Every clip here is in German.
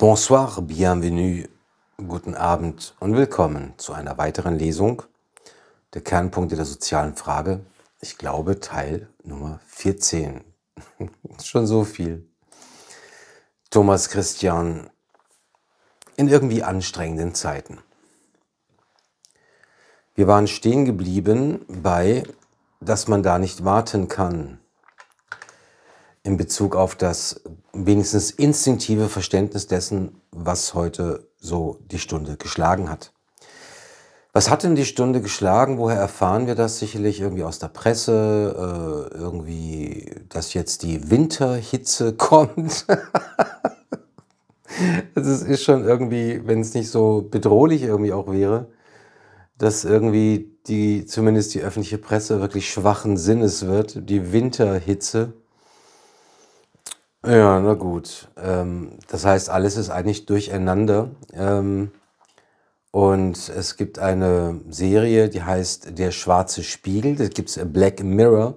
Bonsoir, bienvenue, guten Abend und willkommen zu einer weiteren Lesung der Kernpunkte der sozialen Frage. Ich glaube Teil Nummer 14. Schon so viel. Thomas Christian in irgendwie anstrengenden Zeiten. Wir waren stehen geblieben bei, dass man da nicht warten kann in Bezug auf das wenigstens instinktive Verständnis dessen, was heute so die Stunde geschlagen hat. Was hat denn die Stunde geschlagen? Woher erfahren wir das? Sicherlich irgendwie aus der Presse, äh, irgendwie, dass jetzt die Winterhitze kommt. also es ist schon irgendwie, wenn es nicht so bedrohlich irgendwie auch wäre, dass irgendwie die, zumindest die öffentliche Presse wirklich schwachen Sinnes wird, die Winterhitze. Ja, na gut. Ähm, das heißt, alles ist eigentlich durcheinander. Ähm, und es gibt eine Serie, die heißt Der schwarze Spiegel. Das gibt es Black Mirror.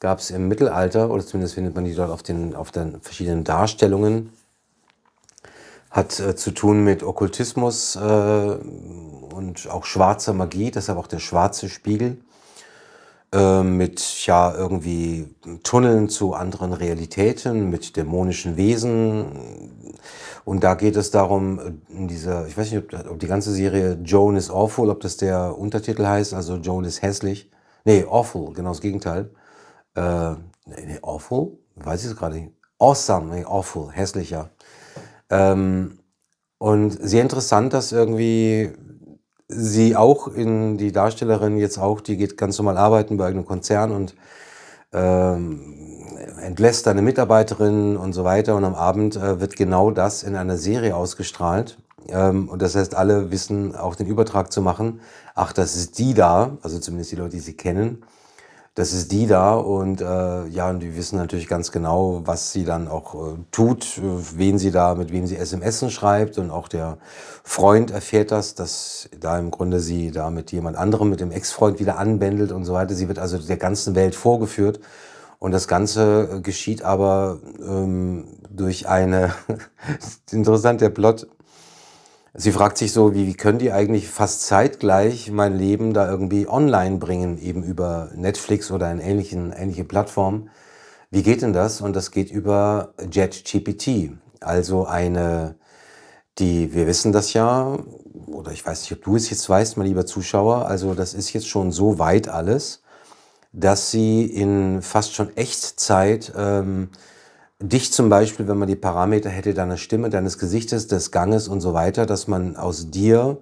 Gab es im Mittelalter, oder zumindest findet man die dort auf den, auf den verschiedenen Darstellungen. Hat äh, zu tun mit Okkultismus äh, und auch schwarzer Magie, deshalb auch der schwarze Spiegel. Äh, mit ja irgendwie Tunneln zu anderen Realitäten, mit dämonischen Wesen. Und da geht es darum, in dieser, ich weiß nicht, ob, ob die ganze Serie Joan is Awful, ob das der Untertitel heißt, also Joan ist hässlich. Nee, Awful, genau das Gegenteil. Äh, nee, awful? Weiß ich es gerade nicht. Awesome, nee, Awful, hässlicher. Ähm, und sehr interessant, dass irgendwie sie auch in die Darstellerin jetzt auch, die geht ganz normal arbeiten bei einem Konzern und ähm, entlässt eine Mitarbeiterin und so weiter. Und am Abend äh, wird genau das in einer Serie ausgestrahlt. Ähm, und das heißt, alle wissen auch den Übertrag zu machen. Ach, das ist die da, also zumindest die Leute, die sie kennen das ist die da und äh, ja, und die wissen natürlich ganz genau, was sie dann auch äh, tut, äh, wen sie da, mit wem sie SMS schreibt und auch der Freund erfährt das, dass da im Grunde sie da mit jemand anderem, mit dem Ex-Freund wieder anbändelt und so weiter. Sie wird also der ganzen Welt vorgeführt und das Ganze äh, geschieht aber ähm, durch eine, interessant der Plot, Sie fragt sich so, wie, wie können die eigentlich fast zeitgleich mein Leben da irgendwie online bringen, eben über Netflix oder eine ähnliche Plattform. Wie geht denn das? Und das geht über JetGPT, also eine, die, wir wissen das ja, oder ich weiß nicht, ob du es jetzt weißt, mein lieber Zuschauer, also das ist jetzt schon so weit alles, dass sie in fast schon Echtzeit ähm, dich zum Beispiel, wenn man die Parameter hätte deiner Stimme, deines Gesichtes, des Ganges und so weiter, dass man aus dir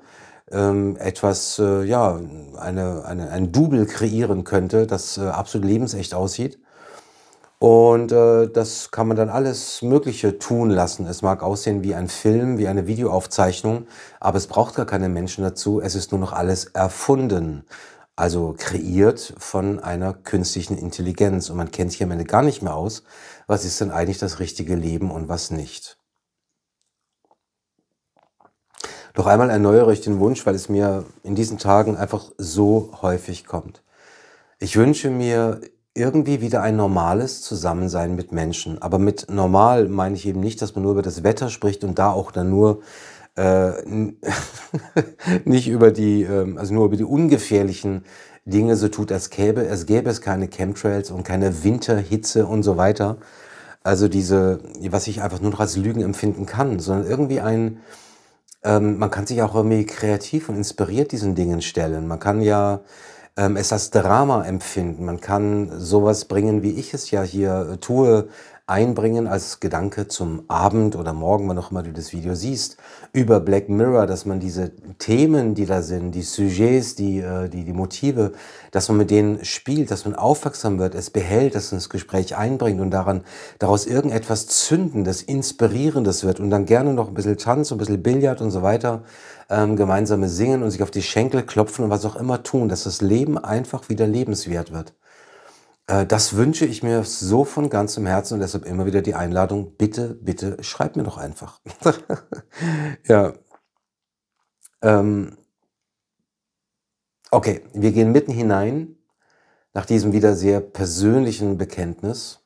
ähm, etwas, äh, ja, eine, eine, ein Double kreieren könnte, das äh, absolut lebensecht aussieht. Und äh, das kann man dann alles Mögliche tun lassen. Es mag aussehen wie ein Film, wie eine Videoaufzeichnung, aber es braucht gar keine Menschen dazu. Es ist nur noch alles erfunden, also kreiert von einer künstlichen Intelligenz. Und man kennt sich am Ende gar nicht mehr aus, was ist denn eigentlich das richtige Leben und was nicht. Doch einmal erneuere ich den Wunsch, weil es mir in diesen Tagen einfach so häufig kommt. Ich wünsche mir irgendwie wieder ein normales Zusammensein mit Menschen. Aber mit normal meine ich eben nicht, dass man nur über das Wetter spricht und da auch dann nur äh, nicht über die, äh, also nur über die ungefährlichen Dinge so tut, als gäbe es gäbe es keine Chemtrails und keine Winterhitze und so weiter. Also diese, was ich einfach nur noch als Lügen empfinden kann, sondern irgendwie ein, ähm, man kann sich auch irgendwie kreativ und inspiriert diesen Dingen stellen. Man kann ja ähm, es als Drama empfinden. Man kann sowas bringen, wie ich es ja hier äh, tue, einbringen als Gedanke zum Abend oder morgen, wann auch immer du das Video siehst, über Black Mirror, dass man diese Themen, die da sind, die Sujets, die, äh, die, die Motive, dass man mit denen spielt, dass man aufmerksam wird, es behält, dass man das Gespräch einbringt und daran, daraus irgendetwas Zündendes, Inspirierendes wird und dann gerne noch ein bisschen Tanz, ein bisschen Billard und so weiter, ähm, gemeinsame Singen und sich auf die Schenkel klopfen und was auch immer tun, dass das Leben einfach wieder lebenswert wird. Äh, das wünsche ich mir so von ganzem Herzen und deshalb immer wieder die Einladung, bitte, bitte, schreib mir doch einfach. ja. Ähm. Okay, wir gehen mitten hinein nach diesem wieder sehr persönlichen Bekenntnis.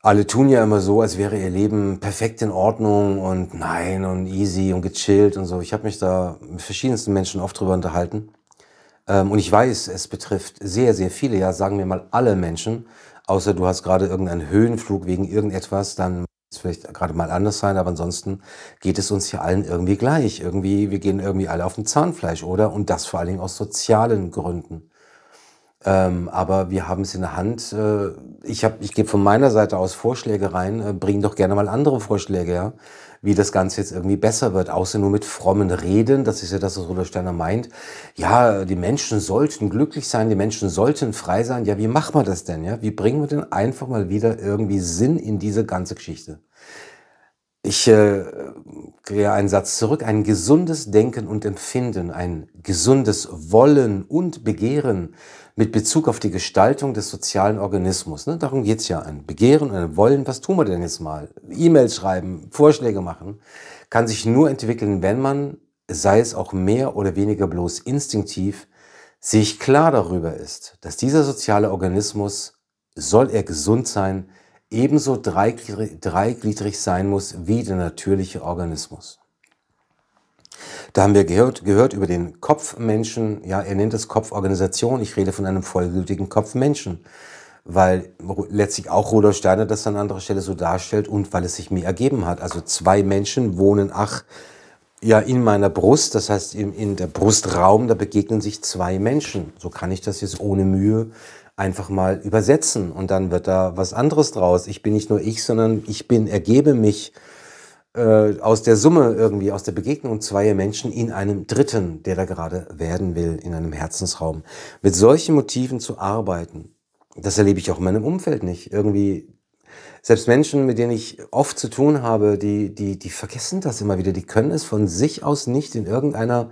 Alle tun ja immer so, als wäre ihr Leben perfekt in Ordnung und nein und easy und gechillt und so. Ich habe mich da mit verschiedensten Menschen oft drüber unterhalten. Ähm, und ich weiß, es betrifft sehr, sehr viele, ja sagen wir mal alle Menschen, außer du hast gerade irgendeinen Höhenflug wegen irgendetwas, dann es vielleicht gerade mal anders sein, aber ansonsten geht es uns hier allen irgendwie gleich. Irgendwie, wir gehen irgendwie alle auf dem Zahnfleisch, oder? Und das vor allen Dingen aus sozialen Gründen. Ähm, aber wir haben es in der Hand. Äh, ich hab, ich gebe von meiner Seite aus Vorschläge rein. Äh, bring doch gerne mal andere Vorschläge, ja wie das Ganze jetzt irgendwie besser wird, außer nur mit frommen Reden. Das ist ja das, was Rudolf Steiner meint. Ja, die Menschen sollten glücklich sein, die Menschen sollten frei sein. Ja, wie machen wir das denn? Ja, wie bringen wir denn einfach mal wieder irgendwie Sinn in diese ganze Geschichte? Ich äh, kriege einen Satz zurück. Ein gesundes Denken und Empfinden, ein gesundes Wollen und Begehren mit Bezug auf die Gestaltung des sozialen Organismus. Ne? Darum geht's ja, ein Begehren, ein Wollen, was tun wir denn jetzt mal? E-Mails schreiben, Vorschläge machen, kann sich nur entwickeln, wenn man, sei es auch mehr oder weniger bloß instinktiv, sich klar darüber ist, dass dieser soziale Organismus, soll er gesund sein, ebenso dreigliedrig sein muss wie der natürliche Organismus. Da haben wir gehört, gehört über den Kopfmenschen, ja, er nennt es Kopforganisation, ich rede von einem vollgültigen Kopfmenschen, weil letztlich auch Rudolf Steiner das an anderer Stelle so darstellt und weil es sich mir ergeben hat. Also zwei Menschen wohnen, ach, ja, in meiner Brust, das heißt in, in der Brustraum, da begegnen sich zwei Menschen. So kann ich das jetzt ohne Mühe einfach mal übersetzen und dann wird da was anderes draus. Ich bin nicht nur ich, sondern ich bin, ergebe mich äh, aus der Summe irgendwie, aus der Begegnung zweier Menschen in einem Dritten, der da gerade werden will, in einem Herzensraum. Mit solchen Motiven zu arbeiten, das erlebe ich auch in meinem Umfeld nicht. Irgendwie, selbst Menschen, mit denen ich oft zu tun habe, die, die, die vergessen das immer wieder. Die können es von sich aus nicht in irgendeiner,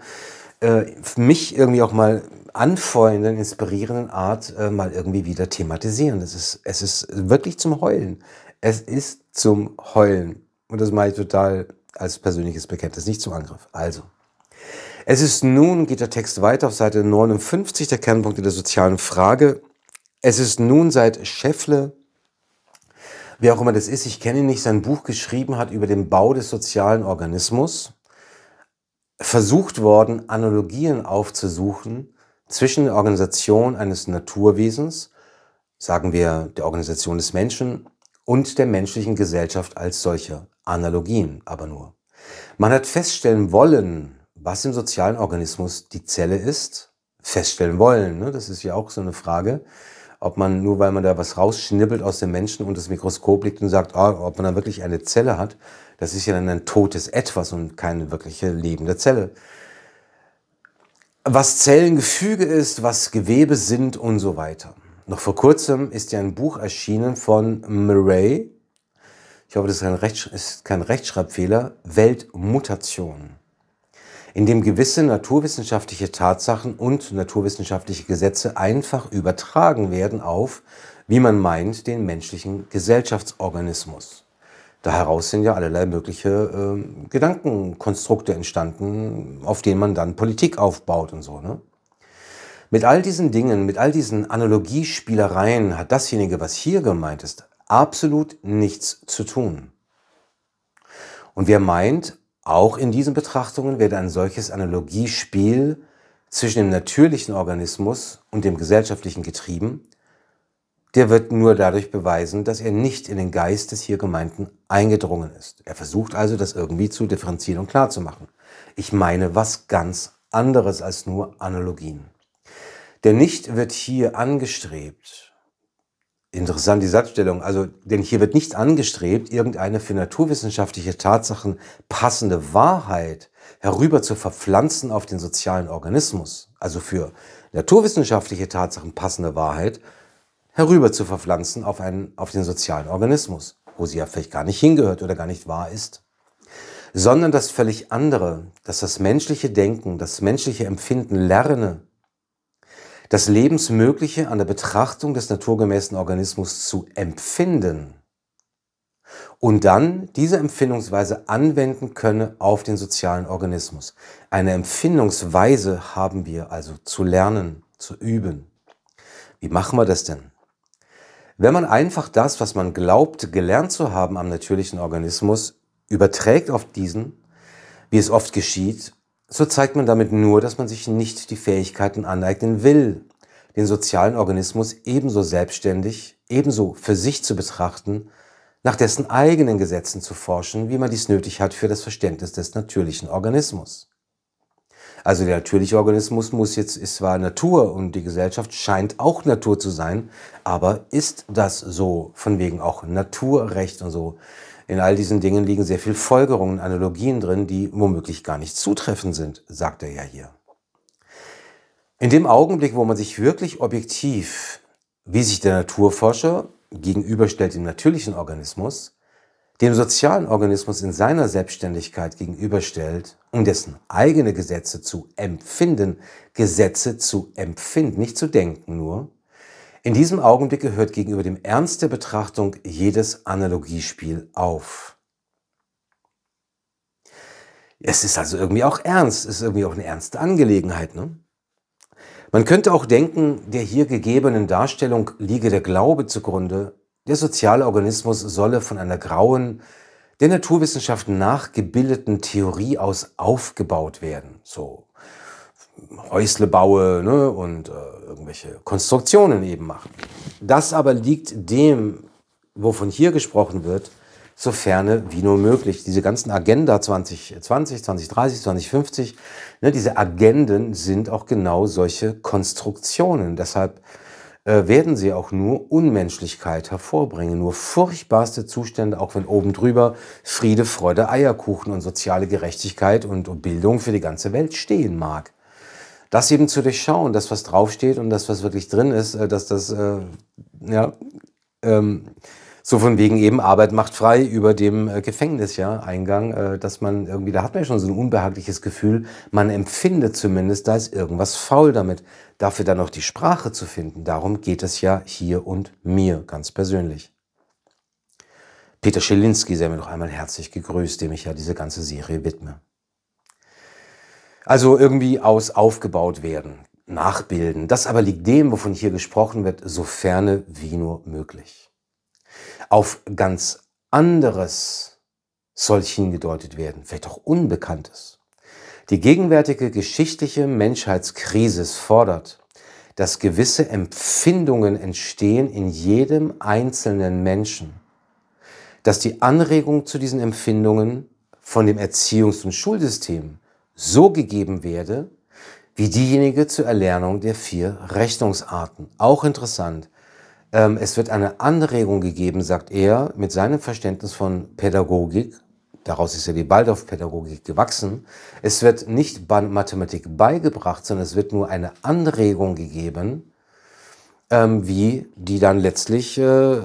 äh, mich irgendwie auch mal anfeuernden, inspirierenden Art äh, mal irgendwie wieder thematisieren. Das ist, es ist wirklich zum Heulen. Es ist zum Heulen. Und das mache ich total als persönliches Bekenntnis, nicht zum Angriff. Also, es ist nun, geht der Text weiter auf Seite 59, der Kernpunkte der sozialen Frage. Es ist nun seit Schäffle, wer auch immer das ist, ich kenne ihn nicht, sein Buch geschrieben hat über den Bau des sozialen Organismus, versucht worden, Analogien aufzusuchen zwischen der Organisation eines Naturwesens, sagen wir der Organisation des Menschen, und der menschlichen Gesellschaft als solcher. Analogien aber nur. Man hat feststellen wollen, was im sozialen Organismus die Zelle ist. Feststellen wollen, ne? das ist ja auch so eine Frage ob man nur weil man da was rausschnibbelt aus dem Menschen und das Mikroskop liegt und sagt, oh, ob man da wirklich eine Zelle hat, das ist ja dann ein totes Etwas und keine wirkliche lebende Zelle. Was Zellengefüge ist, was Gewebe sind und so weiter. Noch vor kurzem ist ja ein Buch erschienen von Murray, glaube, das ist kein, Rechtsch ist kein Rechtschreibfehler, Weltmutation, Indem gewisse naturwissenschaftliche Tatsachen und naturwissenschaftliche Gesetze einfach übertragen werden auf, wie man meint, den menschlichen Gesellschaftsorganismus. Da heraus sind ja allerlei mögliche äh, Gedankenkonstrukte entstanden, auf denen man dann Politik aufbaut und so. Ne? Mit all diesen Dingen, mit all diesen Analogiespielereien hat dasjenige, was hier gemeint ist, absolut nichts zu tun. Und wer meint, auch in diesen Betrachtungen werde ein solches Analogiespiel zwischen dem natürlichen Organismus und dem gesellschaftlichen getrieben, der wird nur dadurch beweisen, dass er nicht in den Geist des hier Gemeinten eingedrungen ist. Er versucht also, das irgendwie zu differenzieren und klarzumachen. Ich meine was ganz anderes als nur Analogien. Denn nicht wird hier angestrebt, Interessant die Satzstellung. Also, denn hier wird nicht angestrebt, irgendeine für naturwissenschaftliche Tatsachen passende Wahrheit herüber zu verpflanzen auf den sozialen Organismus. Also für naturwissenschaftliche Tatsachen passende Wahrheit herüber zu verpflanzen auf, einen, auf den sozialen Organismus, wo sie ja vielleicht gar nicht hingehört oder gar nicht wahr ist. Sondern das völlig andere, dass das menschliche Denken, das menschliche Empfinden lerne, das Lebensmögliche an der Betrachtung des naturgemäßen Organismus zu empfinden und dann diese Empfindungsweise anwenden könne auf den sozialen Organismus. Eine Empfindungsweise haben wir also zu lernen, zu üben. Wie machen wir das denn? Wenn man einfach das, was man glaubt, gelernt zu haben am natürlichen Organismus, überträgt auf diesen, wie es oft geschieht, so zeigt man damit nur, dass man sich nicht die Fähigkeiten aneignen will, den sozialen Organismus ebenso selbstständig, ebenso für sich zu betrachten, nach dessen eigenen Gesetzen zu forschen, wie man dies nötig hat für das Verständnis des natürlichen Organismus. Also der natürliche Organismus muss jetzt, ist zwar Natur und die Gesellschaft scheint auch Natur zu sein, aber ist das so? Von wegen auch Naturrecht und so. In all diesen Dingen liegen sehr viel Folgerungen, Analogien drin, die womöglich gar nicht zutreffend sind, sagt er ja hier. In dem Augenblick, wo man sich wirklich objektiv, wie sich der Naturforscher gegenüberstellt dem natürlichen Organismus, dem sozialen Organismus in seiner Selbstständigkeit gegenüberstellt, um dessen eigene Gesetze zu empfinden, Gesetze zu empfinden, nicht zu denken nur, in diesem Augenblick gehört gegenüber dem Ernst der Betrachtung jedes Analogiespiel auf. Es ist also irgendwie auch ernst, es ist irgendwie auch eine ernste Angelegenheit. Ne? Man könnte auch denken, der hier gegebenen Darstellung liege der Glaube zugrunde, der soziale Organismus solle von einer grauen, der Naturwissenschaft nachgebildeten Theorie aus aufgebaut werden. So Häusle baue ne, und äh, irgendwelche Konstruktionen eben machen. Das aber liegt dem, wovon hier gesprochen wird, so ferne wie nur möglich. Diese ganzen Agenda 2020, 2030, 2050, ne, diese Agenden sind auch genau solche Konstruktionen. Deshalb äh, werden sie auch nur Unmenschlichkeit hervorbringen, nur furchtbarste Zustände, auch wenn oben drüber Friede, Freude, Eierkuchen und soziale Gerechtigkeit und, und Bildung für die ganze Welt stehen mag das eben zu durchschauen, das, was draufsteht und das, was wirklich drin ist, äh, dass das, äh, ja, ähm, so von wegen eben Arbeit macht frei über dem äh, Gefängnis, ja, Eingang, äh, dass man irgendwie, da hat man ja schon so ein unbehagliches Gefühl, man empfindet zumindest, da ist irgendwas faul damit. Dafür dann noch die Sprache zu finden, darum geht es ja hier und mir ganz persönlich. Peter Schelinski sei mir noch einmal herzlich gegrüßt, dem ich ja diese ganze Serie widme. Also irgendwie aus aufgebaut werden, nachbilden. Das aber liegt dem, wovon hier gesprochen wird, so ferne wie nur möglich. Auf ganz anderes soll hingedeutet werden, vielleicht auch Unbekanntes. Die gegenwärtige geschichtliche Menschheitskrise fordert, dass gewisse Empfindungen entstehen in jedem einzelnen Menschen, dass die Anregung zu diesen Empfindungen von dem Erziehungs- und Schulsystem so gegeben werde, wie diejenige zur Erlernung der vier Rechnungsarten. Auch interessant. Ähm, es wird eine Anregung gegeben, sagt er, mit seinem Verständnis von Pädagogik. Daraus ist ja die Baldorf-Pädagogik gewachsen. Es wird nicht Mathematik beigebracht, sondern es wird nur eine Anregung gegeben, ähm, wie die dann letztlich äh,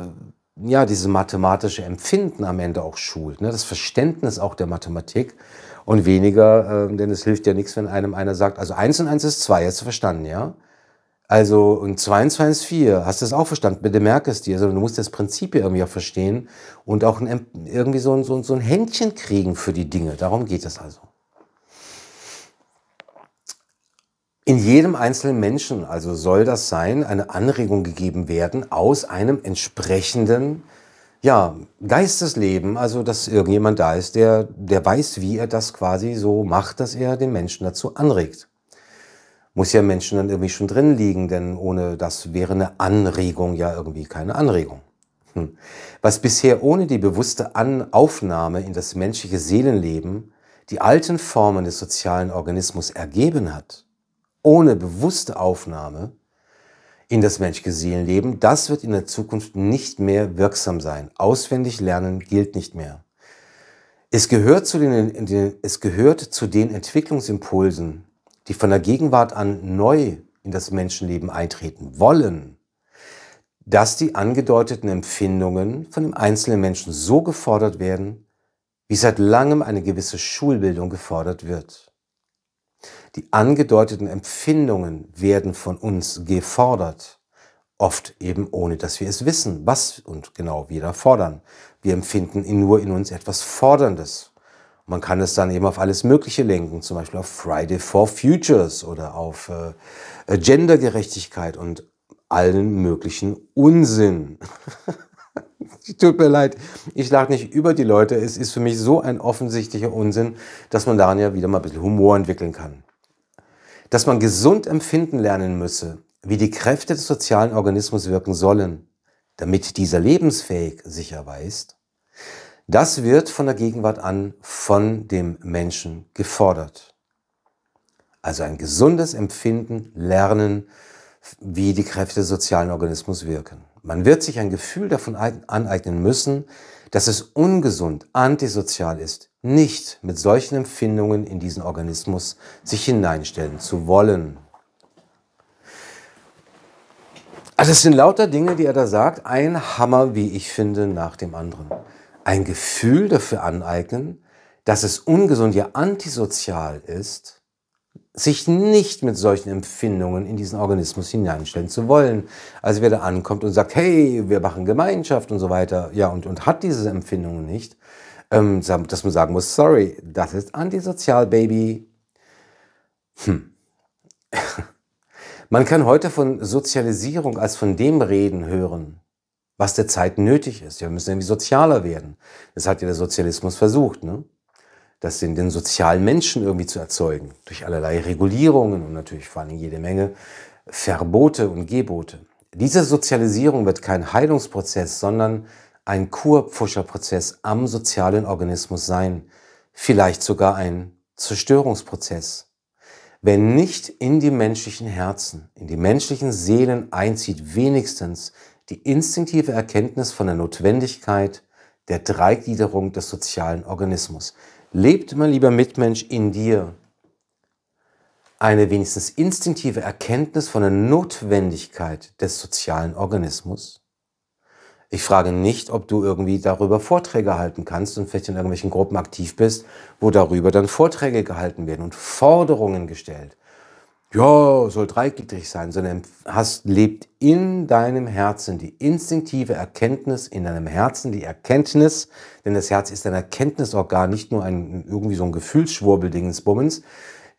ja diese mathematische Empfinden am Ende auch schult, ne? das Verständnis auch der Mathematik und weniger, äh, denn es hilft ja nichts, wenn einem einer sagt, also eins und eins ist zwei, hast du verstanden, ja? Also, und 2 und 2 ist 4. Hast du das auch verstanden? Bitte merk es dir. Also, du musst das Prinzip irgendwie auch verstehen und auch ein, irgendwie so ein, so, so ein Händchen kriegen für die Dinge. Darum geht es also. In jedem einzelnen Menschen also soll das sein, eine Anregung gegeben werden aus einem entsprechenden ja, Geistesleben, also dass irgendjemand da ist, der, der weiß, wie er das quasi so macht, dass er den Menschen dazu anregt. Muss ja Menschen dann irgendwie schon drin liegen, denn ohne das wäre eine Anregung ja irgendwie keine Anregung. Hm. Was bisher ohne die bewusste An Aufnahme in das menschliche Seelenleben die alten Formen des sozialen Organismus ergeben hat, ohne bewusste Aufnahme, in das menschliche Seelenleben, das wird in der Zukunft nicht mehr wirksam sein. Auswendig lernen gilt nicht mehr. Es gehört zu den, den, es gehört zu den Entwicklungsimpulsen, die von der Gegenwart an neu in das Menschenleben eintreten wollen, dass die angedeuteten Empfindungen von dem einzelnen Menschen so gefordert werden, wie seit langem eine gewisse Schulbildung gefordert wird. Die angedeuteten Empfindungen werden von uns gefordert, oft eben ohne dass wir es wissen, was und genau wir da fordern. Wir empfinden nur in uns etwas Forderndes. Man kann es dann eben auf alles Mögliche lenken, zum Beispiel auf Friday for Futures oder auf äh, Gendergerechtigkeit und allen möglichen Unsinn. Tut mir leid, ich lache nicht über die Leute. Es ist für mich so ein offensichtlicher Unsinn, dass man daran ja wieder mal ein bisschen Humor entwickeln kann dass man gesund empfinden lernen müsse, wie die Kräfte des sozialen Organismus wirken sollen, damit dieser lebensfähig sich erweist, das wird von der Gegenwart an von dem Menschen gefordert. Also ein gesundes Empfinden, Lernen, wie die Kräfte des sozialen Organismus wirken. Man wird sich ein Gefühl davon aneignen müssen, dass es ungesund, antisozial ist, nicht mit solchen Empfindungen in diesen Organismus sich hineinstellen zu wollen. Also es sind lauter Dinge, die er da sagt. Ein Hammer, wie ich finde, nach dem anderen. Ein Gefühl dafür aneignen, dass es ungesund, ja antisozial ist, sich nicht mit solchen Empfindungen in diesen Organismus hineinstellen zu wollen. Also wer da ankommt und sagt, hey, wir machen Gemeinschaft und so weiter, ja, und, und hat diese Empfindungen nicht, ähm, dass man sagen muss, sorry, das ist antisozial, Baby. Hm. man kann heute von Sozialisierung als von dem Reden hören, was der Zeit nötig ist. Wir müssen irgendwie sozialer werden. Das hat ja der Sozialismus versucht, ne? das sind den sozialen Menschen irgendwie zu erzeugen, durch allerlei Regulierungen und natürlich vor allem jede Menge Verbote und Gebote. Diese Sozialisierung wird kein Heilungsprozess, sondern ein Kurpfuscherprozess am sozialen Organismus sein, vielleicht sogar ein Zerstörungsprozess. Wenn nicht in die menschlichen Herzen, in die menschlichen Seelen einzieht wenigstens die instinktive Erkenntnis von der Notwendigkeit, der Dreigliederung des sozialen Organismus. Lebt, mein lieber Mitmensch, in dir eine wenigstens instinktive Erkenntnis von der Notwendigkeit des sozialen Organismus? Ich frage nicht, ob du irgendwie darüber Vorträge halten kannst und vielleicht in irgendwelchen Gruppen aktiv bist, wo darüber dann Vorträge gehalten werden und Forderungen gestellt ja, soll dreigliedrig sein, sondern hast, lebt in deinem Herzen die instinktive Erkenntnis, in deinem Herzen die Erkenntnis, denn das Herz ist ein Erkenntnisorgan, nicht nur ein, irgendwie so ein Gefühlsschwurbeldingensbummens,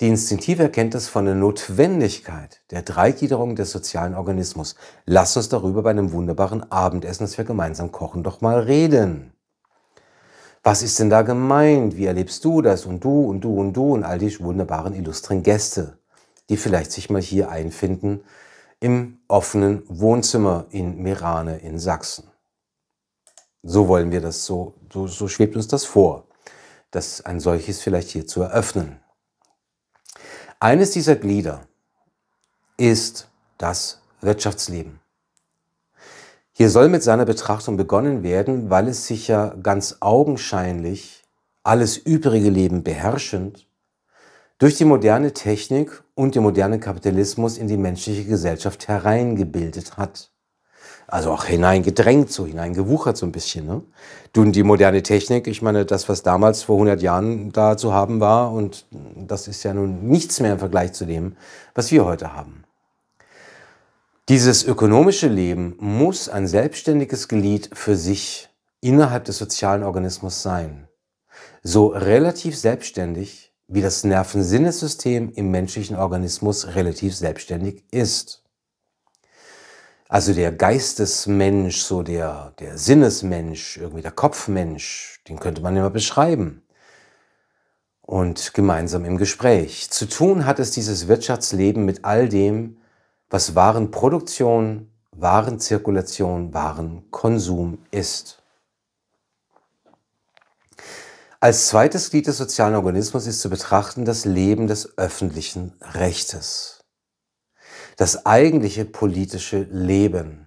die instinktive Erkenntnis von der Notwendigkeit der Dreigliederung des sozialen Organismus. Lass uns darüber bei einem wunderbaren Abendessen, das wir gemeinsam kochen, doch mal reden. Was ist denn da gemeint? Wie erlebst du das und du und du und du und all die wunderbaren, illustren Gäste? die vielleicht sich mal hier einfinden im offenen Wohnzimmer in Merane in Sachsen. So wollen wir das, so, so, so schwebt uns das vor, das ein solches vielleicht hier zu eröffnen. Eines dieser Glieder ist das Wirtschaftsleben. Hier soll mit seiner Betrachtung begonnen werden, weil es sich ja ganz augenscheinlich alles übrige Leben beherrschend durch die moderne Technik und den modernen Kapitalismus in die menschliche Gesellschaft hereingebildet hat. Also auch hineingedrängt, so hineingewuchert so ein bisschen. Ne? Du, die moderne Technik, ich meine, das, was damals vor 100 Jahren da zu haben war, und das ist ja nun nichts mehr im Vergleich zu dem, was wir heute haben. Dieses ökonomische Leben muss ein selbstständiges Glied für sich innerhalb des sozialen Organismus sein. So relativ selbstständig, wie das Nervensinnesystem im menschlichen Organismus relativ selbstständig ist. Also der Geistesmensch, so der, der Sinnesmensch, irgendwie der Kopfmensch, den könnte man immer beschreiben. Und gemeinsam im Gespräch. Zu tun hat es dieses Wirtschaftsleben mit all dem, was Warenproduktion, Warenzirkulation, Warenkonsum ist. Als zweites Glied des sozialen Organismus ist zu betrachten das Leben des öffentlichen Rechtes. Das eigentliche politische Leben.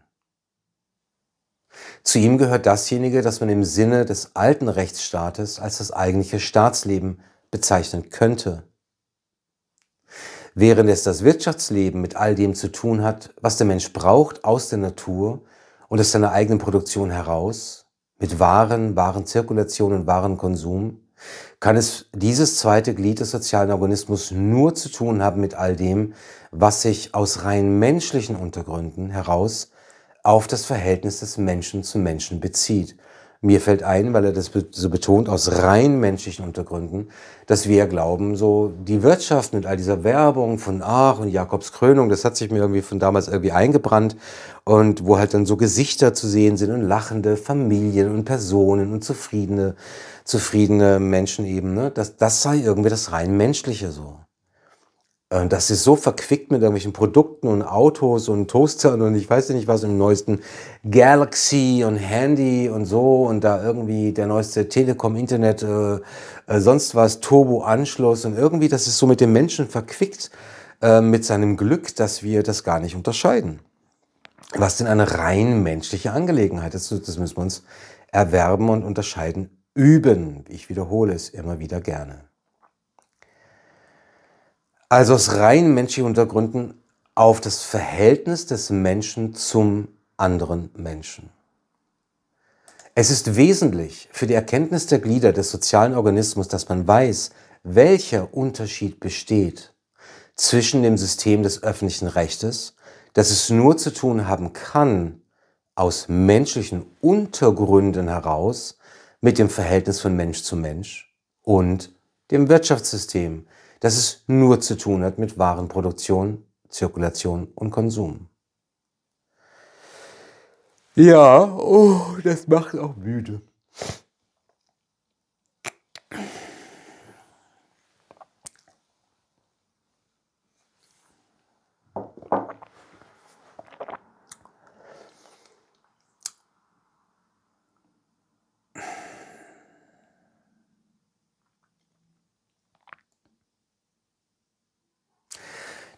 Zu ihm gehört dasjenige, das man im Sinne des alten Rechtsstaates als das eigentliche Staatsleben bezeichnen könnte. Während es das Wirtschaftsleben mit all dem zu tun hat, was der Mensch braucht aus der Natur und aus seiner eigenen Produktion heraus, mit Waren, Warenzirkulation und Warenkonsum, kann es dieses zweite Glied des sozialen Organismus nur zu tun haben mit all dem, was sich aus rein menschlichen Untergründen heraus auf das Verhältnis des Menschen zu Menschen bezieht mir fällt ein, weil er das so betont, aus rein menschlichen Untergründen, dass wir glauben, so die Wirtschaft mit all dieser Werbung von Ach und Jakobs Krönung, das hat sich mir irgendwie von damals irgendwie eingebrannt und wo halt dann so Gesichter zu sehen sind und lachende Familien und Personen und zufriedene, zufriedene Menschen eben, ne? das, das sei irgendwie das rein menschliche so. Äh, das ist so verquickt mit irgendwelchen Produkten und Autos und Toastern und ich weiß nicht was im neuesten Galaxy und Handy und so und da irgendwie der neueste Telekom Internet äh, äh, sonst was Turbo Anschluss und irgendwie das ist so mit dem Menschen verquickt äh, mit seinem Glück, dass wir das gar nicht unterscheiden. Was denn eine rein menschliche Angelegenheit ist, das müssen wir uns erwerben und unterscheiden üben. Ich wiederhole es immer wieder gerne also aus rein menschlichen Untergründen auf das Verhältnis des Menschen zum anderen Menschen. Es ist wesentlich für die Erkenntnis der Glieder des sozialen Organismus, dass man weiß, welcher Unterschied besteht zwischen dem System des öffentlichen Rechtes, das es nur zu tun haben kann, aus menschlichen Untergründen heraus, mit dem Verhältnis von Mensch zu Mensch und dem Wirtschaftssystem, dass es nur zu tun hat mit Warenproduktion, Zirkulation und Konsum. Ja, oh, das macht auch müde.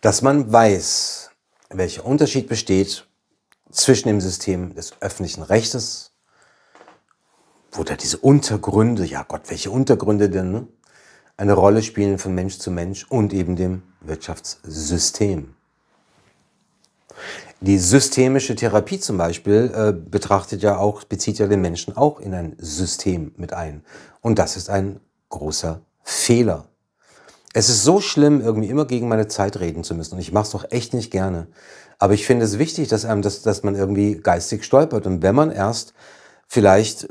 dass man weiß, welcher Unterschied besteht zwischen dem System des öffentlichen Rechtes, wo da diese Untergründe, ja Gott, welche Untergründe denn, ne, eine Rolle spielen von Mensch zu Mensch und eben dem Wirtschaftssystem. Die systemische Therapie zum Beispiel äh, betrachtet ja auch, bezieht ja den Menschen auch in ein System mit ein. Und das ist ein großer Fehler. Es ist so schlimm, irgendwie immer gegen meine Zeit reden zu müssen. Und ich mache es doch echt nicht gerne. Aber ich finde es wichtig, dass einem das, dass man irgendwie geistig stolpert. Und wenn man erst vielleicht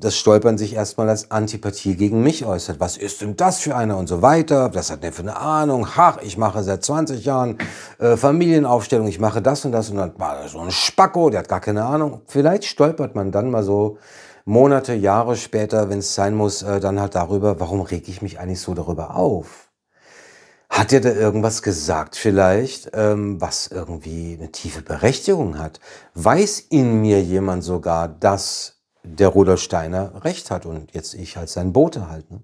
das Stolpern sich erstmal als Antipathie gegen mich äußert. Was ist denn das für einer und so weiter? Das hat der für eine Ahnung? Ha, ich mache seit 20 Jahren äh, Familienaufstellung, ich mache das und das und dann war das so ein Spacko, der hat gar keine Ahnung. Vielleicht stolpert man dann mal so Monate, Jahre später, wenn es sein muss, äh, dann halt darüber, warum reg ich mich eigentlich so darüber auf? Hat er da irgendwas gesagt vielleicht, ähm, was irgendwie eine tiefe Berechtigung hat? Weiß in mir jemand sogar, dass der Rudolf Steiner recht hat und jetzt ich als sein Bote halten? Ne?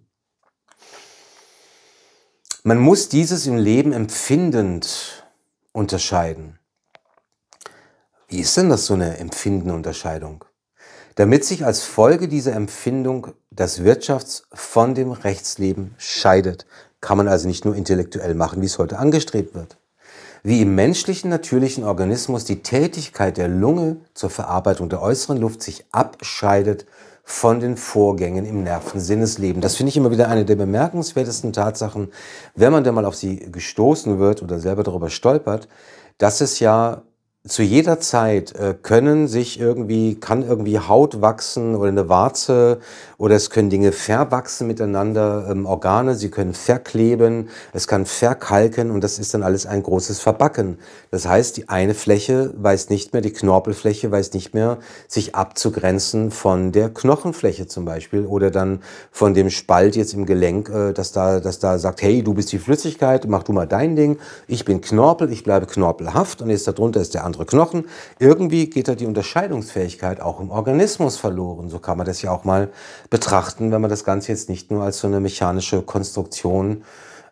Man muss dieses im Leben empfindend unterscheiden. Wie ist denn das so eine empfindende Unterscheidung? Damit sich als Folge dieser Empfindung das Wirtschafts- von dem Rechtsleben scheidet kann man also nicht nur intellektuell machen, wie es heute angestrebt wird. Wie im menschlichen natürlichen Organismus die Tätigkeit der Lunge zur Verarbeitung der äußeren Luft sich abscheidet von den Vorgängen im Nervensinnesleben. Das finde ich immer wieder eine der bemerkenswertesten Tatsachen, wenn man da mal auf sie gestoßen wird oder selber darüber stolpert, dass es ja zu jeder Zeit äh, können sich irgendwie, kann irgendwie Haut wachsen oder eine Warze oder es können Dinge verwachsen miteinander, ähm, Organe, sie können verkleben, es kann verkalken und das ist dann alles ein großes Verbacken. Das heißt, die eine Fläche weiß nicht mehr, die Knorpelfläche weiß nicht mehr, sich abzugrenzen von der Knochenfläche zum Beispiel oder dann von dem Spalt jetzt im Gelenk, äh, dass, da, dass da sagt, hey, du bist die Flüssigkeit, mach du mal dein Ding, ich bin Knorpel, ich bleibe knorpelhaft und jetzt darunter ist der andere andere Knochen. Irgendwie geht da die Unterscheidungsfähigkeit auch im Organismus verloren. So kann man das ja auch mal betrachten, wenn man das Ganze jetzt nicht nur als so eine mechanische Konstruktion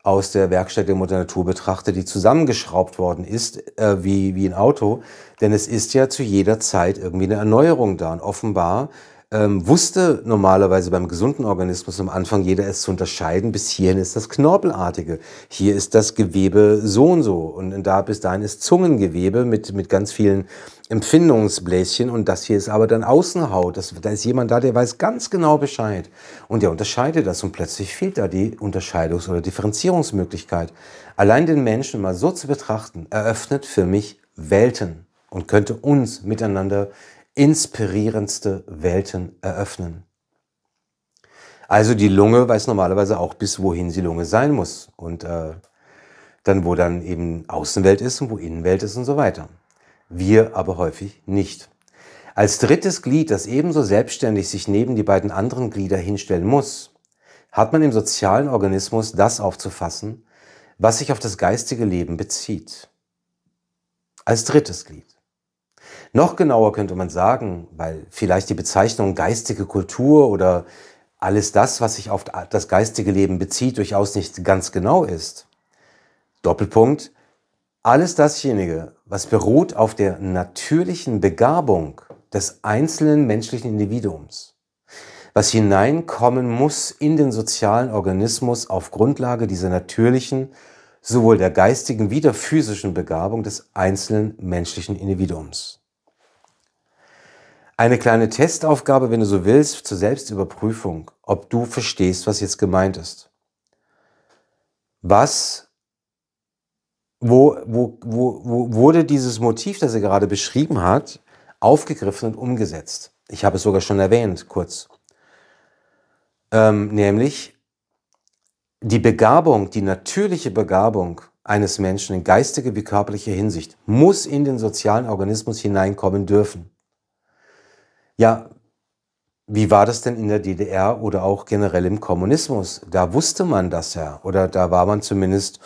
aus der Werkstatt der Mutter Natur betrachte, die zusammengeschraubt worden ist, äh, wie, wie ein Auto. Denn es ist ja zu jeder Zeit irgendwie eine Erneuerung da. Und offenbar ähm, wusste normalerweise beim gesunden Organismus am Anfang jeder es zu unterscheiden, bis hierhin ist das Knorpelartige, hier ist das Gewebe so und so und da bis dahin ist Zungengewebe mit, mit ganz vielen Empfindungsbläschen und das hier ist aber dann Außenhaut. Das, da ist jemand da, der weiß ganz genau Bescheid und der unterscheidet das und plötzlich fehlt da die Unterscheidungs- oder Differenzierungsmöglichkeit. Allein den Menschen mal so zu betrachten, eröffnet für mich Welten und könnte uns miteinander inspirierendste Welten eröffnen. Also die Lunge weiß normalerweise auch, bis wohin die Lunge sein muss. Und äh, dann, wo dann eben Außenwelt ist und wo Innenwelt ist und so weiter. Wir aber häufig nicht. Als drittes Glied, das ebenso selbstständig sich neben die beiden anderen Glieder hinstellen muss, hat man im sozialen Organismus das aufzufassen, was sich auf das geistige Leben bezieht. Als drittes Glied. Noch genauer könnte man sagen, weil vielleicht die Bezeichnung geistige Kultur oder alles das, was sich auf das geistige Leben bezieht, durchaus nicht ganz genau ist. Doppelpunkt. Alles dasjenige, was beruht auf der natürlichen Begabung des einzelnen menschlichen Individuums, was hineinkommen muss in den sozialen Organismus auf Grundlage dieser natürlichen, sowohl der geistigen wie der physischen Begabung des einzelnen menschlichen Individuums. Eine kleine Testaufgabe, wenn du so willst, zur Selbstüberprüfung, ob du verstehst, was jetzt gemeint ist. Was, wo, wo, wo, wo wurde dieses Motiv, das er gerade beschrieben hat, aufgegriffen und umgesetzt? Ich habe es sogar schon erwähnt, kurz. Ähm, nämlich die Begabung, die natürliche Begabung eines Menschen in geistiger wie körperlicher Hinsicht muss in den sozialen Organismus hineinkommen dürfen. Ja, wie war das denn in der DDR oder auch generell im Kommunismus? Da wusste man das ja oder da war man zumindest,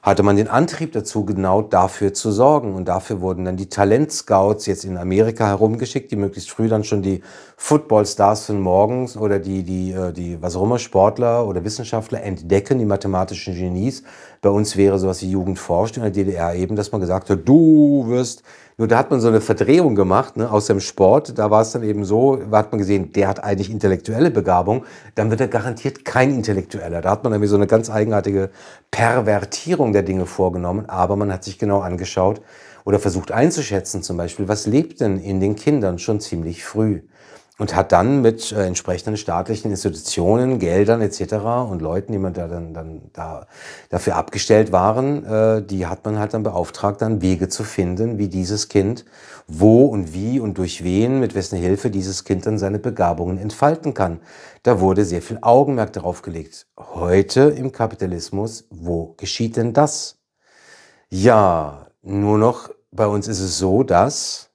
hatte man den Antrieb dazu, genau dafür zu sorgen. Und dafür wurden dann die Talentscouts jetzt in Amerika herumgeschickt, die möglichst früh dann schon die Footballstars von morgens oder die, die, äh, die, was auch immer, Sportler oder Wissenschaftler entdecken, die mathematischen Genies. Bei uns wäre sowas wie Jugend forscht in der DDR eben, dass man gesagt hat, du wirst nur da hat man so eine Verdrehung gemacht ne, aus dem Sport. Da war es dann eben so, hat man gesehen, der hat eigentlich intellektuelle Begabung. Dann wird er garantiert kein Intellektueller. Da hat man irgendwie so eine ganz eigenartige Pervertierung der Dinge vorgenommen. Aber man hat sich genau angeschaut oder versucht einzuschätzen zum Beispiel, was lebt denn in den Kindern schon ziemlich früh und hat dann mit äh, entsprechenden staatlichen Institutionen, Geldern etc. und Leuten, die man da dann, dann da, dafür abgestellt waren, äh, die hat man halt dann beauftragt, dann Wege zu finden, wie dieses Kind, wo und wie und durch wen, mit wessen Hilfe dieses Kind dann seine Begabungen entfalten kann. Da wurde sehr viel Augenmerk darauf gelegt. Heute im Kapitalismus, wo geschieht denn das? Ja, nur noch bei uns ist es so, dass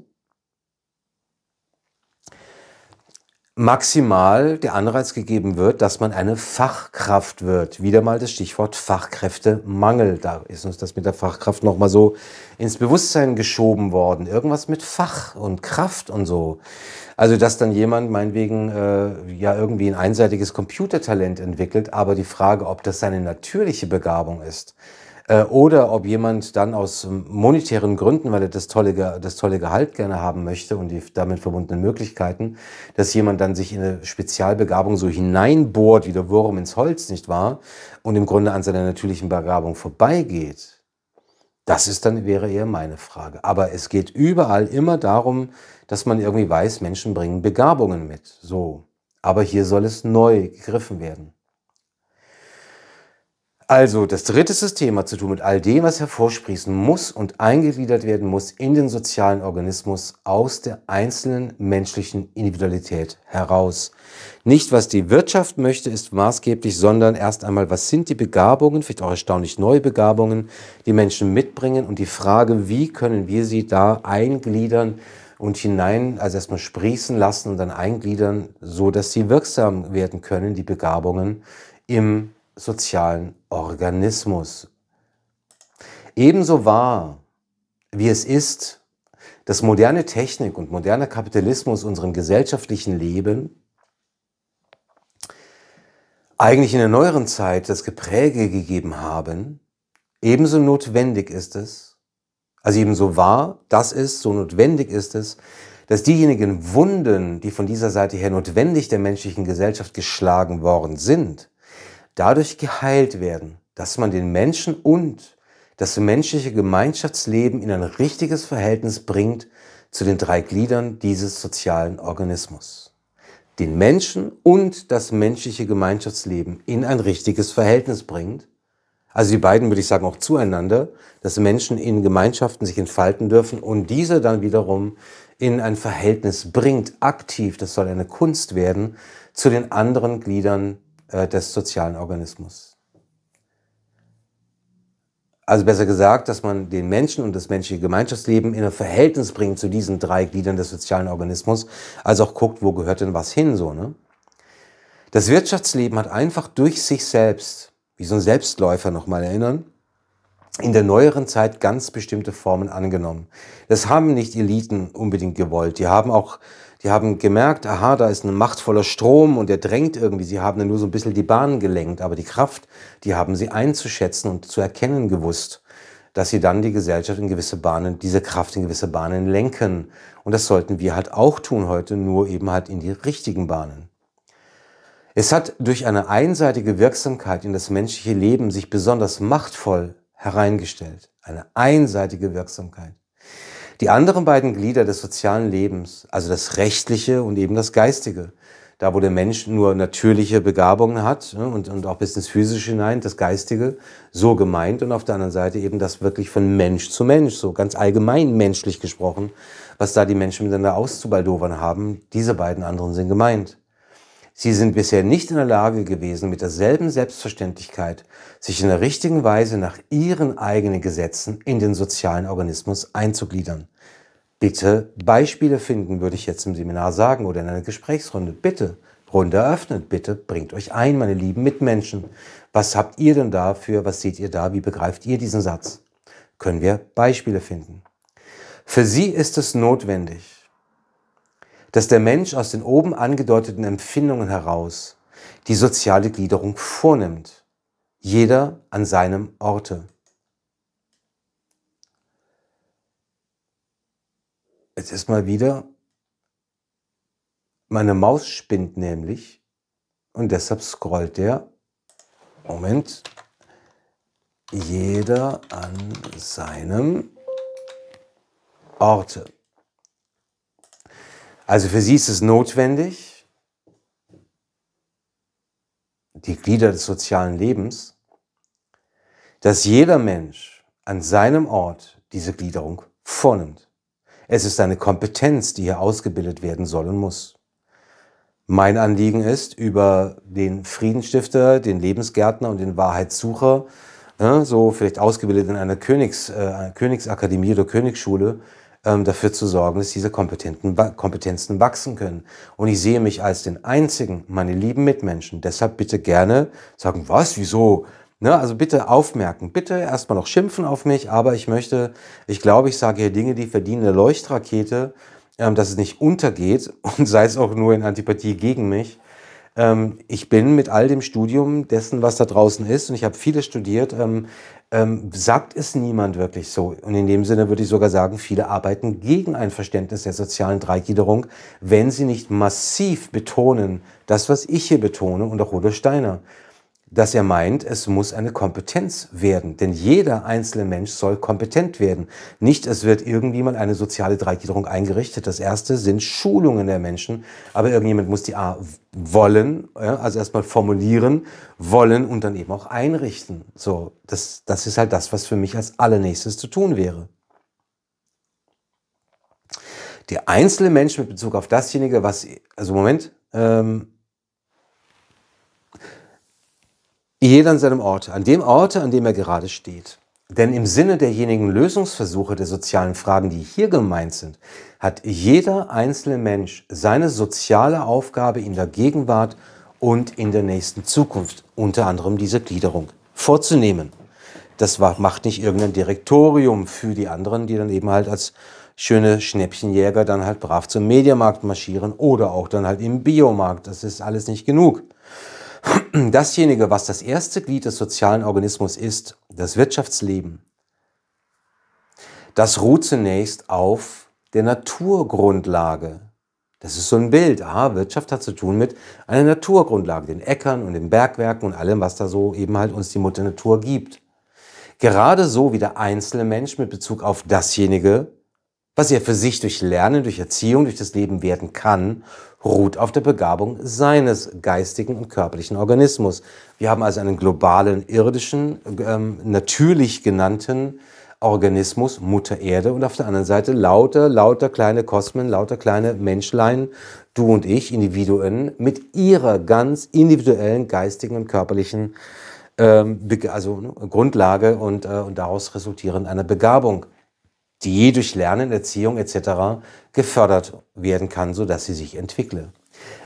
maximal der Anreiz gegeben wird, dass man eine Fachkraft wird. Wieder mal das Stichwort Fachkräftemangel. Da ist uns das mit der Fachkraft nochmal so ins Bewusstsein geschoben worden. Irgendwas mit Fach und Kraft und so. Also, dass dann jemand meinetwegen äh, ja irgendwie ein einseitiges Computertalent entwickelt, aber die Frage, ob das seine natürliche Begabung ist, äh, oder ob jemand dann aus monetären Gründen, weil er das tolle, das tolle Gehalt gerne haben möchte und die damit verbundenen Möglichkeiten, dass jemand dann sich in eine Spezialbegabung so hineinbohrt wie der Wurm ins Holz, nicht wahr? Und im Grunde an seiner natürlichen Begabung vorbeigeht. Das ist dann, wäre eher meine Frage. Aber es geht überall immer darum, dass man irgendwie weiß, Menschen bringen Begabungen mit. So. Aber hier soll es neu gegriffen werden. Also, das dritte System hat zu tun mit all dem, was hervorsprießen muss und eingegliedert werden muss in den sozialen Organismus aus der einzelnen menschlichen Individualität heraus. Nicht, was die Wirtschaft möchte, ist maßgeblich, sondern erst einmal, was sind die Begabungen, vielleicht auch erstaunlich neue Begabungen, die Menschen mitbringen und die Frage, wie können wir sie da eingliedern und hinein, also erstmal sprießen lassen und dann eingliedern, so dass sie wirksam werden können, die Begabungen im sozialen Organismus. Ebenso wahr, wie es ist, dass moderne Technik und moderner Kapitalismus unserem gesellschaftlichen Leben eigentlich in der neueren Zeit das Gepräge gegeben haben, ebenso notwendig ist es, also ebenso wahr das ist, so notwendig ist es, dass diejenigen Wunden, die von dieser Seite her notwendig der menschlichen Gesellschaft geschlagen worden sind, dadurch geheilt werden, dass man den Menschen und das menschliche Gemeinschaftsleben in ein richtiges Verhältnis bringt zu den drei Gliedern dieses sozialen Organismus. Den Menschen und das menschliche Gemeinschaftsleben in ein richtiges Verhältnis bringt. Also die beiden würde ich sagen auch zueinander, dass Menschen in Gemeinschaften sich entfalten dürfen und diese dann wiederum in ein Verhältnis bringt, aktiv, das soll eine Kunst werden, zu den anderen Gliedern äh, des sozialen Organismus. Also besser gesagt, dass man den Menschen und das menschliche Gemeinschaftsleben in ein Verhältnis bringt zu diesen drei Gliedern des sozialen Organismus. Also auch guckt, wo gehört denn was hin, so, ne? Das Wirtschaftsleben hat einfach durch sich selbst, wie so ein Selbstläufer nochmal erinnern, in der neueren Zeit ganz bestimmte Formen angenommen. Das haben nicht Eliten unbedingt gewollt. Die haben auch Sie haben gemerkt, aha, da ist ein machtvoller Strom und der drängt irgendwie. Sie haben nur so ein bisschen die Bahn gelenkt, aber die Kraft, die haben sie einzuschätzen und zu erkennen gewusst, dass sie dann die Gesellschaft in gewisse Bahnen, diese Kraft in gewisse Bahnen lenken. Und das sollten wir halt auch tun heute, nur eben halt in die richtigen Bahnen. Es hat durch eine einseitige Wirksamkeit in das menschliche Leben sich besonders machtvoll hereingestellt. Eine einseitige Wirksamkeit. Die anderen beiden Glieder des sozialen Lebens, also das rechtliche und eben das geistige, da wo der Mensch nur natürliche Begabungen hat ne, und, und auch bis ins Physische hinein, das Geistige, so gemeint und auf der anderen Seite eben das wirklich von Mensch zu Mensch, so ganz allgemein menschlich gesprochen, was da die Menschen miteinander auszubaldowern haben, diese beiden anderen sind gemeint. Sie sind bisher nicht in der Lage gewesen, mit derselben Selbstverständlichkeit sich in der richtigen Weise nach ihren eigenen Gesetzen in den sozialen Organismus einzugliedern. Bitte Beispiele finden, würde ich jetzt im Seminar sagen oder in einer Gesprächsrunde. Bitte, Runde eröffnet, bitte bringt euch ein, meine lieben Mitmenschen. Was habt ihr denn dafür? Was seht ihr da? Wie begreift ihr diesen Satz? Können wir Beispiele finden? Für sie ist es notwendig, dass der Mensch aus den oben angedeuteten Empfindungen heraus die soziale Gliederung vornimmt jeder an seinem Orte. Es ist mal wieder, meine Maus spinnt nämlich und deshalb scrollt der, Moment, jeder an seinem Orte. Also für sie ist es notwendig, die Glieder des sozialen Lebens dass jeder Mensch an seinem Ort diese Gliederung vornimmt. Es ist eine Kompetenz, die hier ausgebildet werden soll und muss. Mein Anliegen ist, über den Friedensstifter, den Lebensgärtner und den Wahrheitssucher, ne, so vielleicht ausgebildet in einer Königs, äh, Königsakademie oder Königsschule, ähm, dafür zu sorgen, dass diese kompetenten, Kompetenzen wachsen können. Und ich sehe mich als den einzigen, meine lieben Mitmenschen. Deshalb bitte gerne sagen, was, wieso? Ne, also bitte aufmerken, bitte erstmal noch schimpfen auf mich, aber ich möchte, ich glaube, ich sage hier Dinge, die verdienen eine Leuchtrakete, ähm, dass es nicht untergeht und sei es auch nur in Antipathie gegen mich. Ähm, ich bin mit all dem Studium dessen, was da draußen ist, und ich habe viele studiert, ähm, ähm, sagt es niemand wirklich so. Und in dem Sinne würde ich sogar sagen, viele arbeiten gegen ein Verständnis der sozialen Dreigliederung, wenn sie nicht massiv betonen, das, was ich hier betone und auch Rudolf Steiner dass er meint, es muss eine Kompetenz werden. Denn jeder einzelne Mensch soll kompetent werden. Nicht, es wird irgendwie mal eine soziale Dreigliederung eingerichtet. Das erste sind Schulungen der Menschen. Aber irgendjemand muss die A wollen, also erstmal formulieren, wollen und dann eben auch einrichten. So, das, das ist halt das, was für mich als allernächstes zu tun wäre. Der einzelne Mensch mit Bezug auf dasjenige, was, also Moment, ähm, Jeder an seinem Ort, an dem Ort, an dem er gerade steht. Denn im Sinne derjenigen Lösungsversuche der sozialen Fragen, die hier gemeint sind, hat jeder einzelne Mensch seine soziale Aufgabe in der Gegenwart und in der nächsten Zukunft, unter anderem diese Gliederung, vorzunehmen. Das macht nicht irgendein Direktorium für die anderen, die dann eben halt als schöne Schnäppchenjäger dann halt brav zum Mediamarkt marschieren oder auch dann halt im Biomarkt. Das ist alles nicht genug dasjenige, was das erste Glied des sozialen Organismus ist, das Wirtschaftsleben, das ruht zunächst auf der Naturgrundlage. Das ist so ein Bild. Aha, Wirtschaft hat zu tun mit einer Naturgrundlage, den Äckern und den Bergwerken und allem, was da so eben halt uns die Mutter Natur gibt. Gerade so wie der einzelne Mensch mit Bezug auf dasjenige, was er für sich durch Lernen, durch Erziehung, durch das Leben werden kann, ruht auf der Begabung seines geistigen und körperlichen Organismus. Wir haben also einen globalen, irdischen, ähm, natürlich genannten Organismus, Mutter Erde, und auf der anderen Seite lauter, lauter kleine Kosmen, lauter kleine Menschlein, du und ich, Individuen, mit ihrer ganz individuellen geistigen und körperlichen ähm, also, ne, Grundlage und, äh, und daraus resultierend einer Begabung die durch Lernen, Erziehung etc. gefördert werden kann, sodass sie sich entwickle.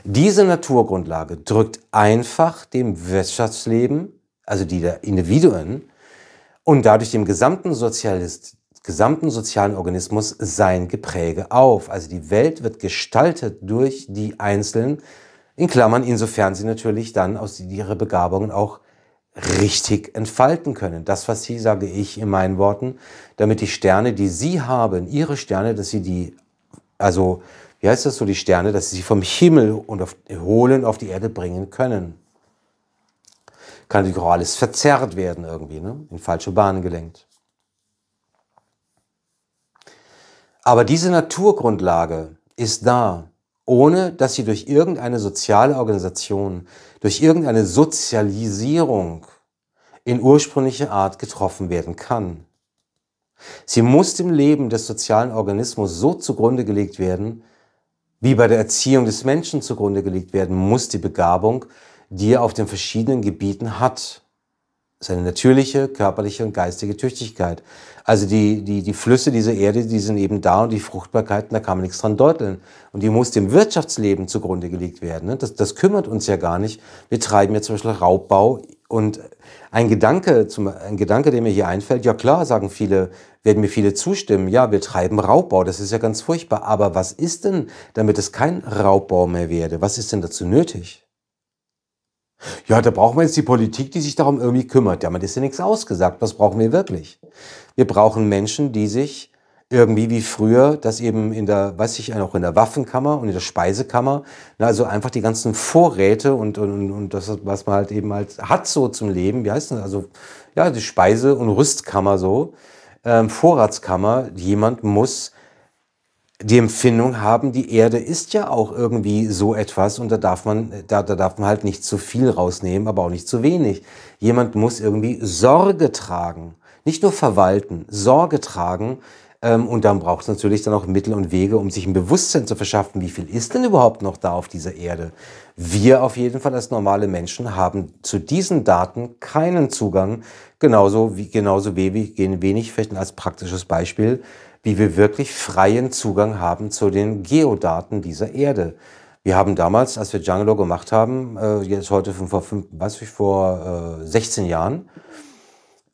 Diese Naturgrundlage drückt einfach dem Wirtschaftsleben, also die der Individuen, und dadurch dem gesamten Sozialist, gesamten sozialen Organismus sein Gepräge auf. Also die Welt wird gestaltet durch die Einzelnen, in Klammern, insofern sie natürlich dann aus ihrer Begabungen auch richtig entfalten können. Das, was Sie, sage ich in meinen Worten, damit die Sterne, die Sie haben, Ihre Sterne, dass Sie die, also, wie heißt das so, die Sterne, dass Sie sie vom Himmel und auf, holen, auf die Erde bringen können. Kann natürlich auch alles verzerrt werden irgendwie, ne? in falsche Bahnen gelenkt. Aber diese Naturgrundlage ist da ohne dass sie durch irgendeine soziale Organisation, durch irgendeine Sozialisierung in ursprünglicher Art getroffen werden kann. Sie muss dem Leben des sozialen Organismus so zugrunde gelegt werden, wie bei der Erziehung des Menschen zugrunde gelegt werden muss die Begabung, die er auf den verschiedenen Gebieten hat seine natürliche körperliche und geistige Tüchtigkeit. Also die, die, die Flüsse dieser Erde, die sind eben da und die Fruchtbarkeiten, da kann man nichts dran deuteln. Und die muss dem Wirtschaftsleben zugrunde gelegt werden. Ne? Das, das kümmert uns ja gar nicht. Wir treiben ja zum Beispiel Raubbau und ein Gedanke, zum, ein Gedanke, der mir hier einfällt, ja klar, sagen viele, werden mir viele zustimmen, ja, wir treiben Raubbau, das ist ja ganz furchtbar. Aber was ist denn, damit es kein Raubbau mehr werde? Was ist denn dazu nötig? Ja, da brauchen wir jetzt die Politik, die sich darum irgendwie kümmert. Ja, man ist ja nichts ausgesagt. Was brauchen wir wirklich? Wir brauchen Menschen, die sich irgendwie wie früher, das eben in der, weiß ich, auch in der Waffenkammer und in der Speisekammer, also einfach die ganzen Vorräte und, und, und das, was man halt eben halt hat so zum Leben, wie heißt das, also ja, die Speise- und Rüstkammer so, ähm, Vorratskammer, jemand muss die Empfindung haben, die Erde ist ja auch irgendwie so etwas und da darf man, da, da darf man halt nicht zu viel rausnehmen, aber auch nicht zu wenig. Jemand muss irgendwie Sorge tragen. Nicht nur verwalten, Sorge tragen. Ähm, und dann braucht es natürlich dann auch Mittel und Wege, um sich ein Bewusstsein zu verschaffen, wie viel ist denn überhaupt noch da auf dieser Erde. Wir auf jeden Fall als normale Menschen haben zu diesen Daten keinen Zugang, genauso wie, genauso wie wenig, wenig vielleicht als praktisches Beispiel, wie wir wirklich freien Zugang haben zu den Geodaten dieser Erde. Wir haben damals, als wir Django gemacht haben, äh, jetzt heute von vor, fünf, weiß ich, vor äh, 16 Jahren,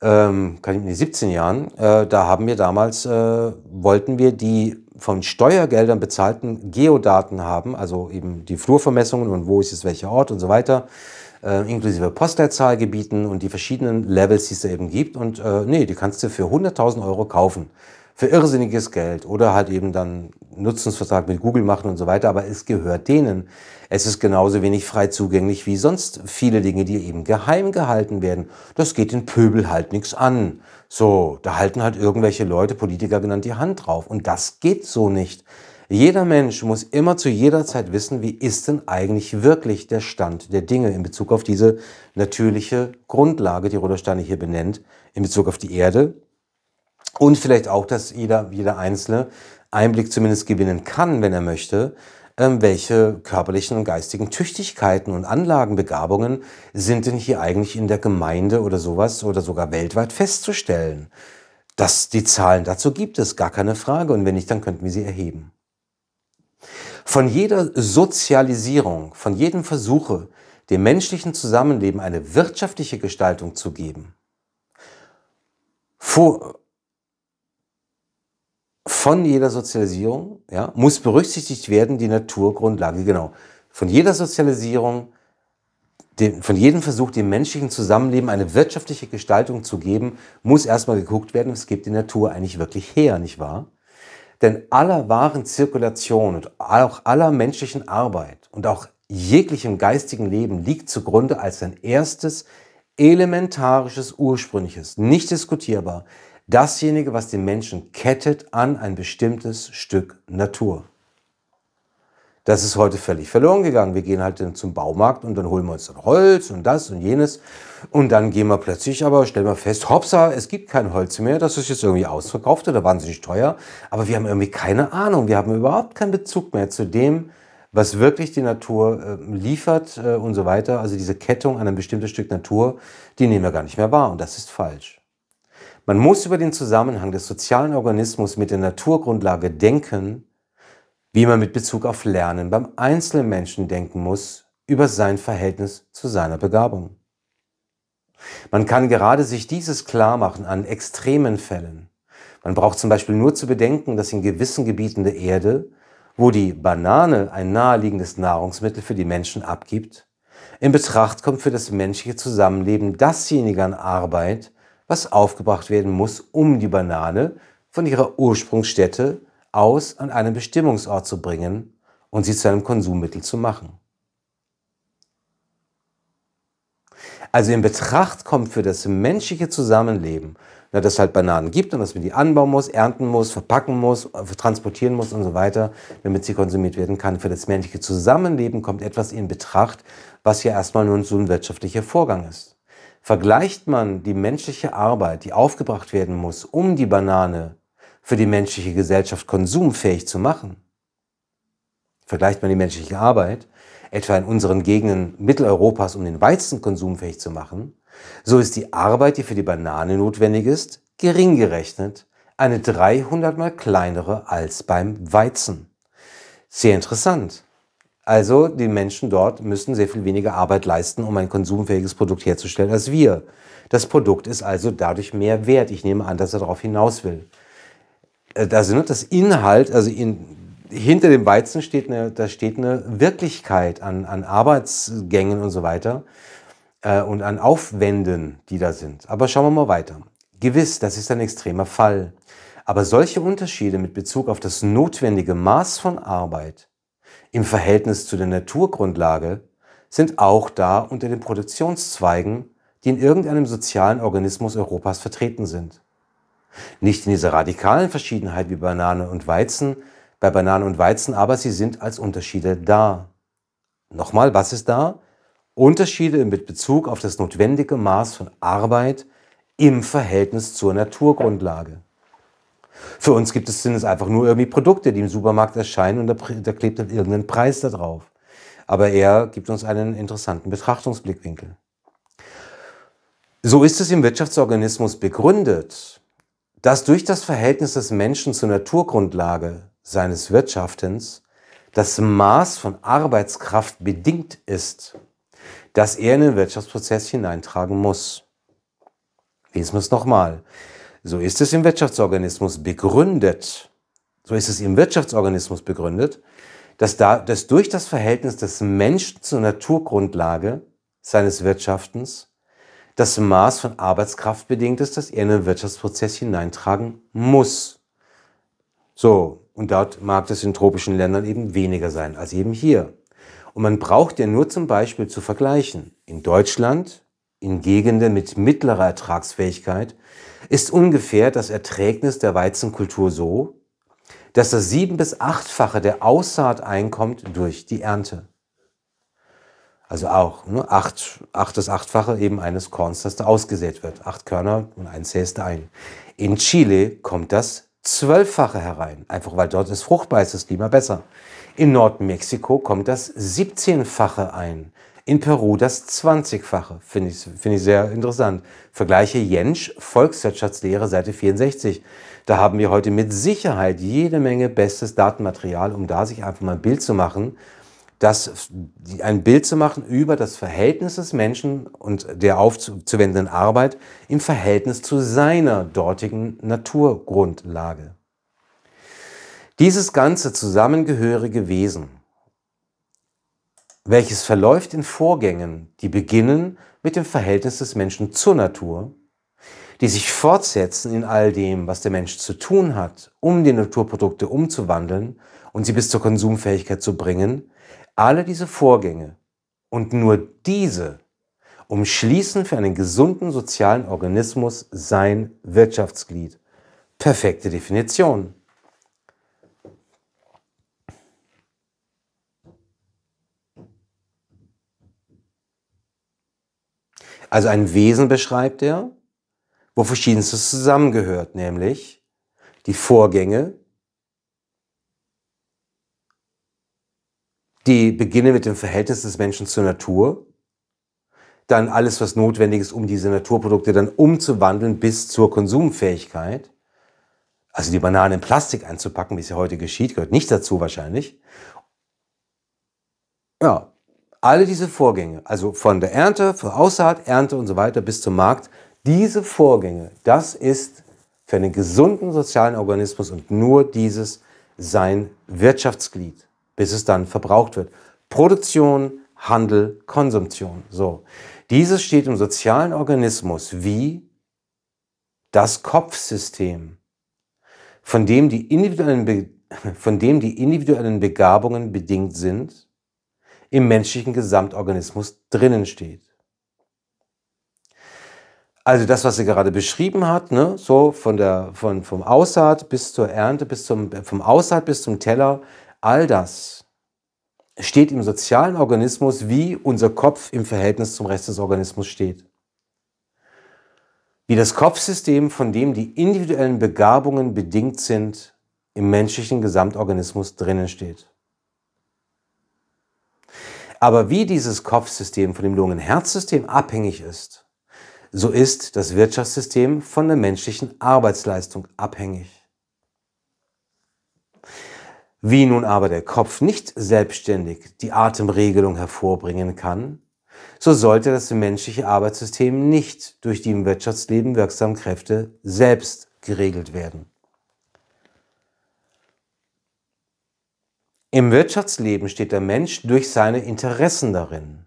ähm, kann ich nicht, 17 Jahren, äh, da haben wir damals, äh, wollten wir die von Steuergeldern bezahlten Geodaten haben, also eben die Flurvermessungen und wo ist jetzt welcher Ort und so weiter, äh, inklusive Postleitzahlgebieten und die verschiedenen Levels, die es da eben gibt. Und äh, nee, die kannst du für 100.000 Euro kaufen für irrsinniges Geld oder halt eben dann Nutzungsvertrag mit Google machen und so weiter, aber es gehört denen. Es ist genauso wenig frei zugänglich wie sonst viele Dinge, die eben geheim gehalten werden. Das geht den Pöbel halt nichts an. So, da halten halt irgendwelche Leute, Politiker genannt, die Hand drauf. Und das geht so nicht. Jeder Mensch muss immer zu jeder Zeit wissen, wie ist denn eigentlich wirklich der Stand der Dinge in Bezug auf diese natürliche Grundlage, die Rodersteine hier benennt, in Bezug auf die Erde, und vielleicht auch, dass jeder, jeder Einzelne Einblick zumindest gewinnen kann, wenn er möchte, ähm, welche körperlichen und geistigen Tüchtigkeiten und Anlagenbegabungen sind denn hier eigentlich in der Gemeinde oder sowas oder sogar weltweit festzustellen. Dass die Zahlen dazu gibt es, gar keine Frage. Und wenn nicht, dann könnten wir sie erheben. Von jeder Sozialisierung, von jedem Versuche, dem menschlichen Zusammenleben eine wirtschaftliche Gestaltung zu geben, vor, von jeder Sozialisierung ja, muss berücksichtigt werden, die Naturgrundlage, genau. Von jeder Sozialisierung, von jedem Versuch, dem menschlichen Zusammenleben eine wirtschaftliche Gestaltung zu geben, muss erstmal geguckt werden, es gibt die Natur eigentlich wirklich her, nicht wahr? Denn aller wahren Zirkulation und auch aller menschlichen Arbeit und auch jeglichem geistigen Leben liegt zugrunde als ein erstes, elementarisches, ursprüngliches, nicht diskutierbar, dasjenige, was den Menschen kettet an ein bestimmtes Stück Natur. Das ist heute völlig verloren gegangen. Wir gehen halt dann zum Baumarkt und dann holen wir uns dann Holz und das und jenes. Und dann gehen wir plötzlich aber, stellen wir fest, hoppsa, es gibt kein Holz mehr. Das ist jetzt irgendwie ausverkauft oder wahnsinnig teuer. Aber wir haben irgendwie keine Ahnung. Wir haben überhaupt keinen Bezug mehr zu dem, was wirklich die Natur äh, liefert äh, und so weiter. Also diese Kettung an ein bestimmtes Stück Natur, die nehmen wir gar nicht mehr wahr. Und das ist falsch. Man muss über den Zusammenhang des sozialen Organismus mit der Naturgrundlage denken, wie man mit Bezug auf Lernen beim einzelnen Menschen denken muss über sein Verhältnis zu seiner Begabung. Man kann gerade sich dieses klarmachen an extremen Fällen. Man braucht zum Beispiel nur zu bedenken, dass in gewissen Gebieten der Erde, wo die Banane ein naheliegendes Nahrungsmittel für die Menschen abgibt, in Betracht kommt für das menschliche Zusammenleben dasjenige an Arbeit, was aufgebracht werden muss, um die Banane von ihrer Ursprungsstätte aus an einen Bestimmungsort zu bringen und sie zu einem Konsummittel zu machen. Also in Betracht kommt für das menschliche Zusammenleben, dass es halt Bananen gibt und dass man die anbauen muss, ernten muss, verpacken muss, äh, transportieren muss und so weiter, damit sie konsumiert werden kann. Für das menschliche Zusammenleben kommt etwas in Betracht, was ja erstmal nur so ein wirtschaftlicher Vorgang ist. Vergleicht man die menschliche Arbeit, die aufgebracht werden muss, um die Banane für die menschliche Gesellschaft konsumfähig zu machen, vergleicht man die menschliche Arbeit etwa in unseren Gegenden Mitteleuropas, um den Weizen konsumfähig zu machen, so ist die Arbeit, die für die Banane notwendig ist, gering gerechnet eine 300 mal kleinere als beim Weizen. Sehr interessant. Also die Menschen dort müssen sehr viel weniger Arbeit leisten, um ein konsumfähiges Produkt herzustellen als wir. Das Produkt ist also dadurch mehr wert. Ich nehme an, dass er darauf hinaus will. Also das Inhalt, also in, hinter dem Weizen steht eine, da steht eine Wirklichkeit an, an Arbeitsgängen und so weiter äh, und an Aufwänden, die da sind. Aber schauen wir mal weiter. Gewiss, das ist ein extremer Fall. Aber solche Unterschiede mit Bezug auf das notwendige Maß von Arbeit im Verhältnis zu der Naturgrundlage sind auch da unter den Produktionszweigen, die in irgendeinem sozialen Organismus Europas vertreten sind. Nicht in dieser radikalen Verschiedenheit wie Banane und Weizen, bei Banane und Weizen, aber sie sind als Unterschiede da. Nochmal, was ist da? Unterschiede mit Bezug auf das notwendige Maß von Arbeit im Verhältnis zur Naturgrundlage. Für uns gibt es, sind es einfach nur irgendwie Produkte, die im Supermarkt erscheinen und da, da klebt dann irgendein Preis da drauf. Aber er gibt uns einen interessanten Betrachtungsblickwinkel. So ist es im Wirtschaftsorganismus begründet, dass durch das Verhältnis des Menschen zur Naturgrundlage seines Wirtschaftens das Maß von Arbeitskraft bedingt ist, das er in den Wirtschaftsprozess hineintragen muss. Lesen wir es nochmal. So ist es im Wirtschaftsorganismus begründet. So ist es im Wirtschaftsorganismus begründet, dass, da, dass durch das Verhältnis des Menschen zur Naturgrundlage seines Wirtschaftens das Maß von Arbeitskraft bedingt ist, das er in den Wirtschaftsprozess hineintragen muss. So, und dort mag das in tropischen Ländern eben weniger sein als eben hier. Und man braucht ja nur zum Beispiel zu vergleichen. In Deutschland, in Gegenden mit mittlerer Ertragsfähigkeit, ist ungefähr das Erträgnis der Weizenkultur so, dass das sieben- bis achtfache der Aussaat einkommt durch die Ernte. Also auch ne, acht, acht das achtfache eben eines Korns, das da ausgesät wird. Acht Körner und eins säst ein. In Chile kommt das zwölffache herein, einfach weil dort ist fruchtbar ist das Klima besser. In Nordmexiko kommt das siebzehnfache ein, in Peru das 20-fache. Finde ich, find ich sehr interessant. Vergleiche Jensch, Volkswirtschaftslehre, Seite 64. Da haben wir heute mit Sicherheit jede Menge bestes Datenmaterial, um da sich einfach mal ein Bild zu machen, das, ein Bild zu machen über das Verhältnis des Menschen und der aufzuwendenden Arbeit im Verhältnis zu seiner dortigen Naturgrundlage. Dieses ganze zusammengehörige Wesen welches verläuft in Vorgängen, die beginnen mit dem Verhältnis des Menschen zur Natur, die sich fortsetzen in all dem, was der Mensch zu tun hat, um die Naturprodukte umzuwandeln und sie bis zur Konsumfähigkeit zu bringen, alle diese Vorgänge und nur diese umschließen für einen gesunden sozialen Organismus sein Wirtschaftsglied. Perfekte Definition. Also ein Wesen beschreibt er, wo verschiedenstes zusammengehört, nämlich die Vorgänge, die beginnen mit dem Verhältnis des Menschen zur Natur, dann alles, was notwendig ist, um diese Naturprodukte dann umzuwandeln bis zur Konsumfähigkeit. Also die Banane in Plastik einzupacken, wie es ja heute geschieht, gehört nicht dazu wahrscheinlich. Ja, alle diese Vorgänge, also von der Ernte, von Aussaat, Ernte und so weiter bis zum Markt, diese Vorgänge, das ist für einen gesunden sozialen Organismus und nur dieses sein Wirtschaftsglied, bis es dann verbraucht wird. Produktion, Handel, Konsumtion. So. Dieses steht im sozialen Organismus wie das Kopfsystem, von dem die individuellen, Be von dem die individuellen Begabungen bedingt sind im menschlichen Gesamtorganismus drinnen steht. Also das, was sie gerade beschrieben hat, ne, so von der, von, vom Aussaat bis zur Ernte, bis zum, vom Aussaat bis zum Teller, all das steht im sozialen Organismus, wie unser Kopf im Verhältnis zum Rest des Organismus steht. Wie das Kopfsystem, von dem die individuellen Begabungen bedingt sind, im menschlichen Gesamtorganismus drinnen steht. Aber wie dieses Kopfsystem von dem Lungen-Herz-System abhängig ist, so ist das Wirtschaftssystem von der menschlichen Arbeitsleistung abhängig. Wie nun aber der Kopf nicht selbstständig die Atemregelung hervorbringen kann, so sollte das menschliche Arbeitssystem nicht durch die im Wirtschaftsleben wirksamen Kräfte selbst geregelt werden. Im Wirtschaftsleben steht der Mensch durch seine Interessen darin.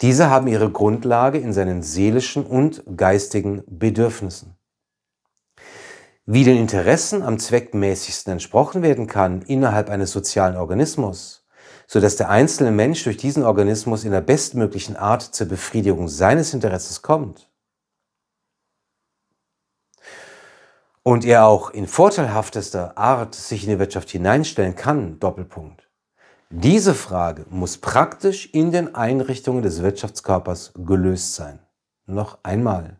Diese haben ihre Grundlage in seinen seelischen und geistigen Bedürfnissen. Wie den Interessen am zweckmäßigsten entsprochen werden kann innerhalb eines sozialen Organismus, so dass der einzelne Mensch durch diesen Organismus in der bestmöglichen Art zur Befriedigung seines Interesses kommt, und er auch in vorteilhaftester Art sich in die Wirtschaft hineinstellen kann, Doppelpunkt. Diese Frage muss praktisch in den Einrichtungen des Wirtschaftskörpers gelöst sein. Noch einmal.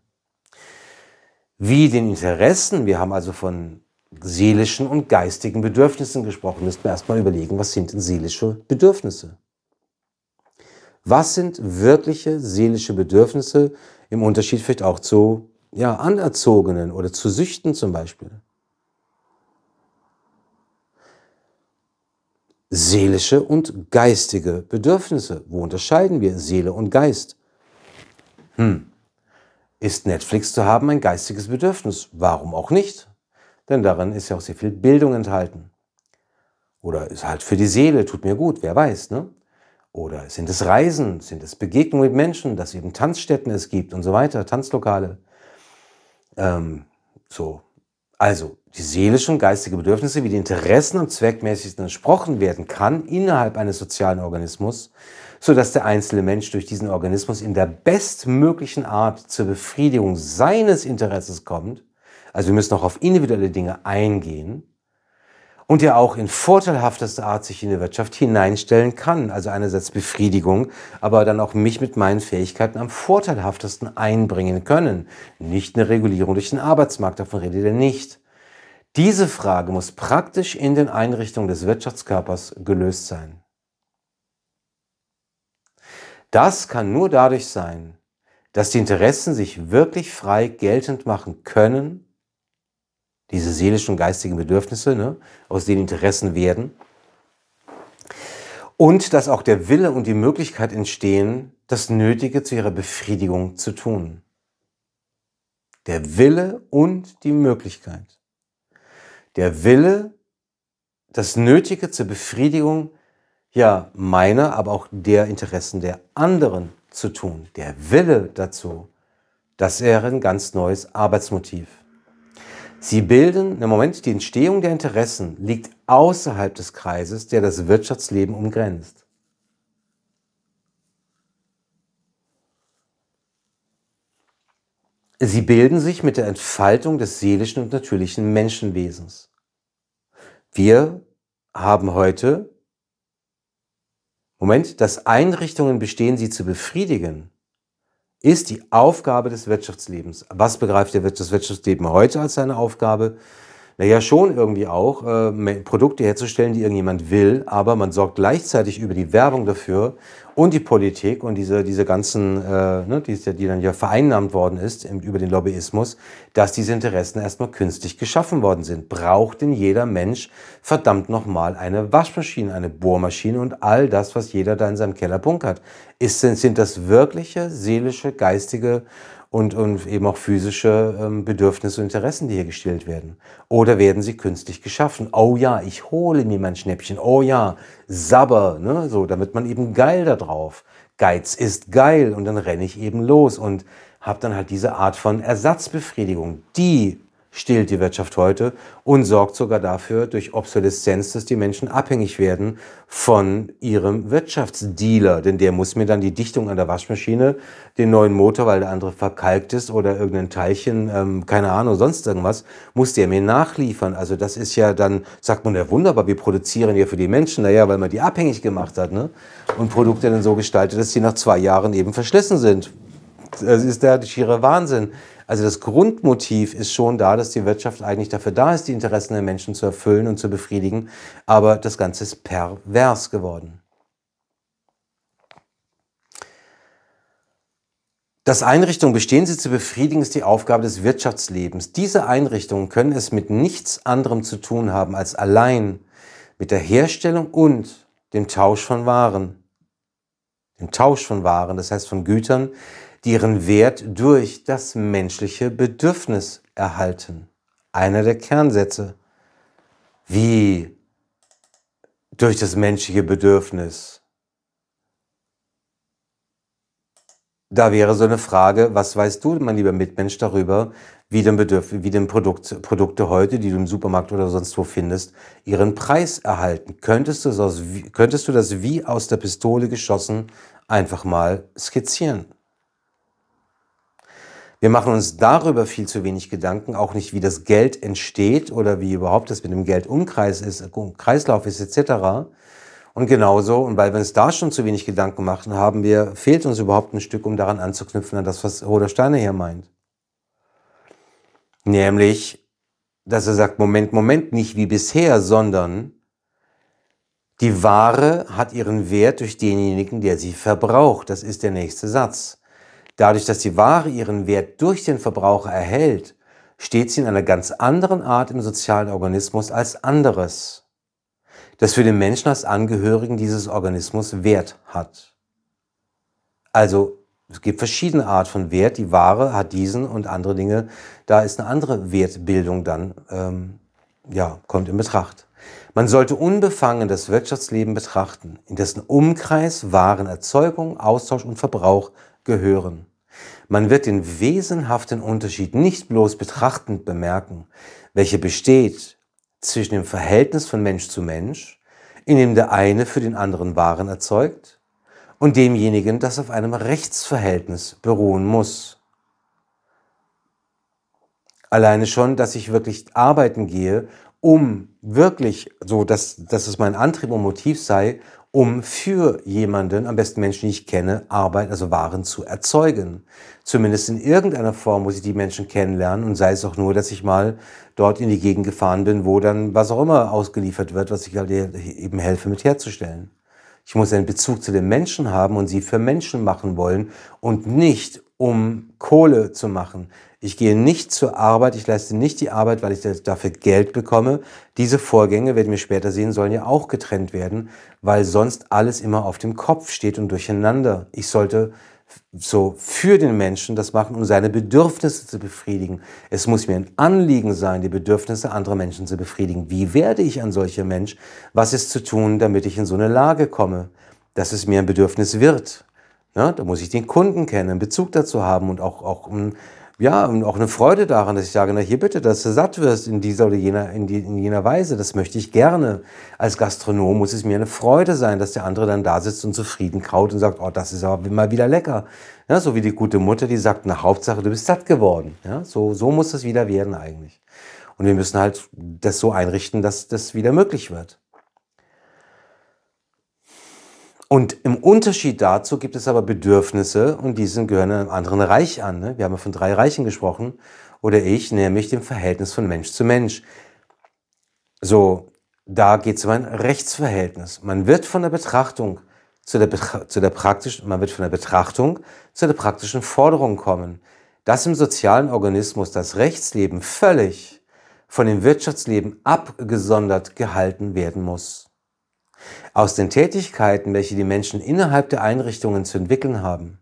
Wie den Interessen, wir haben also von seelischen und geistigen Bedürfnissen gesprochen, müssen wir erstmal überlegen, was sind denn seelische Bedürfnisse? Was sind wirkliche seelische Bedürfnisse im Unterschied vielleicht auch zu ja, Anerzogenen oder zu Süchten zum Beispiel. Seelische und geistige Bedürfnisse. Wo unterscheiden wir Seele und Geist? Hm. Ist Netflix zu haben ein geistiges Bedürfnis? Warum auch nicht? Denn darin ist ja auch sehr viel Bildung enthalten. Oder ist halt für die Seele, tut mir gut, wer weiß, ne? Oder sind es Reisen, sind es Begegnungen mit Menschen, dass eben Tanzstätten es gibt und so weiter, Tanzlokale. Ähm, so. Also, die seelischen, geistigen Bedürfnisse, wie die Interessen und zweckmäßigsten entsprochen werden kann innerhalb eines sozialen Organismus, so dass der einzelne Mensch durch diesen Organismus in der bestmöglichen Art zur Befriedigung seines Interesses kommt. Also wir müssen auch auf individuelle Dinge eingehen und ja auch in vorteilhaftester Art sich in die Wirtschaft hineinstellen kann. Also einerseits Befriedigung, aber dann auch mich mit meinen Fähigkeiten am vorteilhaftesten einbringen können. Nicht eine Regulierung durch den Arbeitsmarkt, davon redet er nicht. Diese Frage muss praktisch in den Einrichtungen des Wirtschaftskörpers gelöst sein. Das kann nur dadurch sein, dass die Interessen sich wirklich frei geltend machen können diese seelischen und geistigen Bedürfnisse, ne, aus denen Interessen werden. Und dass auch der Wille und die Möglichkeit entstehen, das Nötige zu ihrer Befriedigung zu tun. Der Wille und die Möglichkeit. Der Wille, das Nötige zur Befriedigung ja, meiner, aber auch der Interessen der anderen zu tun. Der Wille dazu, das wäre ein ganz neues Arbeitsmotiv. Sie bilden, im Moment, die Entstehung der Interessen liegt außerhalb des Kreises, der das Wirtschaftsleben umgrenzt. Sie bilden sich mit der Entfaltung des seelischen und natürlichen Menschenwesens. Wir haben heute, Moment, dass Einrichtungen bestehen, sie zu befriedigen, ist die Aufgabe des Wirtschaftslebens. Was begreift das Wirtschaftsleben heute als seine Aufgabe? Naja, schon irgendwie auch, äh, Produkte herzustellen, die irgendjemand will, aber man sorgt gleichzeitig über die Werbung dafür und die Politik und diese, diese ganzen, äh, ne, die, die dann ja vereinnahmt worden ist im, über den Lobbyismus, dass diese Interessen erstmal künstlich geschaffen worden sind. Braucht denn jeder Mensch verdammt nochmal eine Waschmaschine, eine Bohrmaschine und all das, was jeder da in seinem Keller bunkert? Ist, sind das wirkliche seelische, geistige und, und eben auch physische ähm, Bedürfnisse und Interessen, die hier gestillt werden. Oder werden sie künstlich geschaffen? Oh ja, ich hole mir mein Schnäppchen. Oh ja, Sabber, ne? so, damit man eben geil da drauf. Geiz ist geil und dann renne ich eben los und habe dann halt diese Art von Ersatzbefriedigung, die stillt die Wirtschaft heute und sorgt sogar dafür durch Obsoleszenz, dass die Menschen abhängig werden von ihrem Wirtschaftsdealer. Denn der muss mir dann die Dichtung an der Waschmaschine, den neuen Motor, weil der andere verkalkt ist oder irgendein Teilchen, ähm, keine Ahnung, sonst irgendwas, muss der mir nachliefern. Also das ist ja dann, sagt man ja wunderbar, wir produzieren ja für die Menschen, naja, weil man die abhängig gemacht hat ne? und Produkte dann so gestaltet, dass sie nach zwei Jahren eben verschlissen sind. Das ist der schiere Wahnsinn, also das Grundmotiv ist schon da, dass die Wirtschaft eigentlich dafür da ist, die Interessen der Menschen zu erfüllen und zu befriedigen, aber das Ganze ist pervers geworden. Dass Einrichtungen bestehen, sie zu befriedigen, ist die Aufgabe des Wirtschaftslebens. Diese Einrichtungen können es mit nichts anderem zu tun haben als allein mit der Herstellung und dem Tausch von Waren. Dem Tausch von Waren, das heißt von Gütern, deren Wert durch das menschliche Bedürfnis erhalten. Einer der Kernsätze. Wie durch das menschliche Bedürfnis. Da wäre so eine Frage, was weißt du, mein lieber Mitmensch, darüber, wie denn, Bedürf wie denn Produkt, Produkte heute, die du im Supermarkt oder sonst wo findest, ihren Preis erhalten? Könntest du, aus, könntest du das wie aus der Pistole geschossen einfach mal skizzieren? Wir machen uns darüber viel zu wenig Gedanken, auch nicht, wie das Geld entsteht oder wie überhaupt das mit dem Geldumkreis ist, äh, Kreislauf ist etc. Und genauso, und weil wir uns da schon zu wenig Gedanken machen, haben wir, fehlt uns überhaupt ein Stück, um daran anzuknüpfen, an das, was Roder Steiner hier meint. Nämlich, dass er sagt, Moment, Moment, nicht wie bisher, sondern die Ware hat ihren Wert durch denjenigen, der sie verbraucht. Das ist der nächste Satz. Dadurch, dass die Ware ihren Wert durch den Verbraucher erhält, steht sie in einer ganz anderen Art im sozialen Organismus als anderes, das für den Menschen als Angehörigen dieses Organismus Wert hat. Also es gibt verschiedene Art von Wert. Die Ware hat diesen und andere Dinge. Da ist eine andere Wertbildung dann, ähm, ja, kommt in Betracht. Man sollte unbefangen das Wirtschaftsleben betrachten, in dessen Umkreis Warenerzeugung, Austausch und Verbrauch gehören. Man wird den wesenhaften Unterschied nicht bloß betrachtend bemerken, welcher besteht zwischen dem Verhältnis von Mensch zu Mensch, in dem der eine für den anderen Waren erzeugt, und demjenigen, das auf einem Rechtsverhältnis beruhen muss. Alleine schon, dass ich wirklich arbeiten gehe, um wirklich, so dass, dass es mein Antrieb und Motiv sei, um für jemanden, am besten Menschen, die ich kenne, Arbeit, also Waren zu erzeugen. Zumindest in irgendeiner Form muss ich die Menschen kennenlernen und sei es auch nur, dass ich mal dort in die Gegend gefahren bin, wo dann was auch immer ausgeliefert wird, was ich halt eben helfe mit herzustellen. Ich muss einen Bezug zu den Menschen haben und sie für Menschen machen wollen und nicht um Kohle zu machen. Ich gehe nicht zur Arbeit, ich leiste nicht die Arbeit, weil ich dafür Geld bekomme. Diese Vorgänge, werden wir später sehen, sollen ja auch getrennt werden, weil sonst alles immer auf dem Kopf steht und durcheinander. Ich sollte so für den Menschen das machen, um seine Bedürfnisse zu befriedigen. Es muss mir ein Anliegen sein, die Bedürfnisse anderer Menschen zu befriedigen. Wie werde ich ein solcher Mensch? Was ist zu tun, damit ich in so eine Lage komme, dass es mir ein Bedürfnis wird? Ja, ne? da muss ich den Kunden kennen, einen Bezug dazu haben und auch, auch, ja, und auch eine Freude daran, dass ich sage, na hier bitte, dass du satt wirst in dieser oder jener, in, die, in jener Weise. Das möchte ich gerne. Als Gastronom muss es mir eine Freude sein, dass der andere dann da sitzt und zufrieden kaut und sagt, oh, das ist aber mal wieder lecker. Ja, so wie die gute Mutter, die sagt, na Hauptsache, du bist satt geworden. Ja, so, so muss das wieder werden eigentlich. Und wir müssen halt das so einrichten, dass das wieder möglich wird. Und im Unterschied dazu gibt es aber Bedürfnisse und diese gehören einem anderen Reich an. Ne? Wir haben ja von drei Reichen gesprochen oder ich, nämlich dem Verhältnis von Mensch zu Mensch. So, da geht es um ein Rechtsverhältnis. Man wird von der Betrachtung zu der, zu der praktischen, man wird von der Betrachtung zu der praktischen Forderung kommen, dass im sozialen Organismus das Rechtsleben völlig von dem Wirtschaftsleben abgesondert gehalten werden muss aus den Tätigkeiten, welche die Menschen innerhalb der Einrichtungen zu entwickeln haben,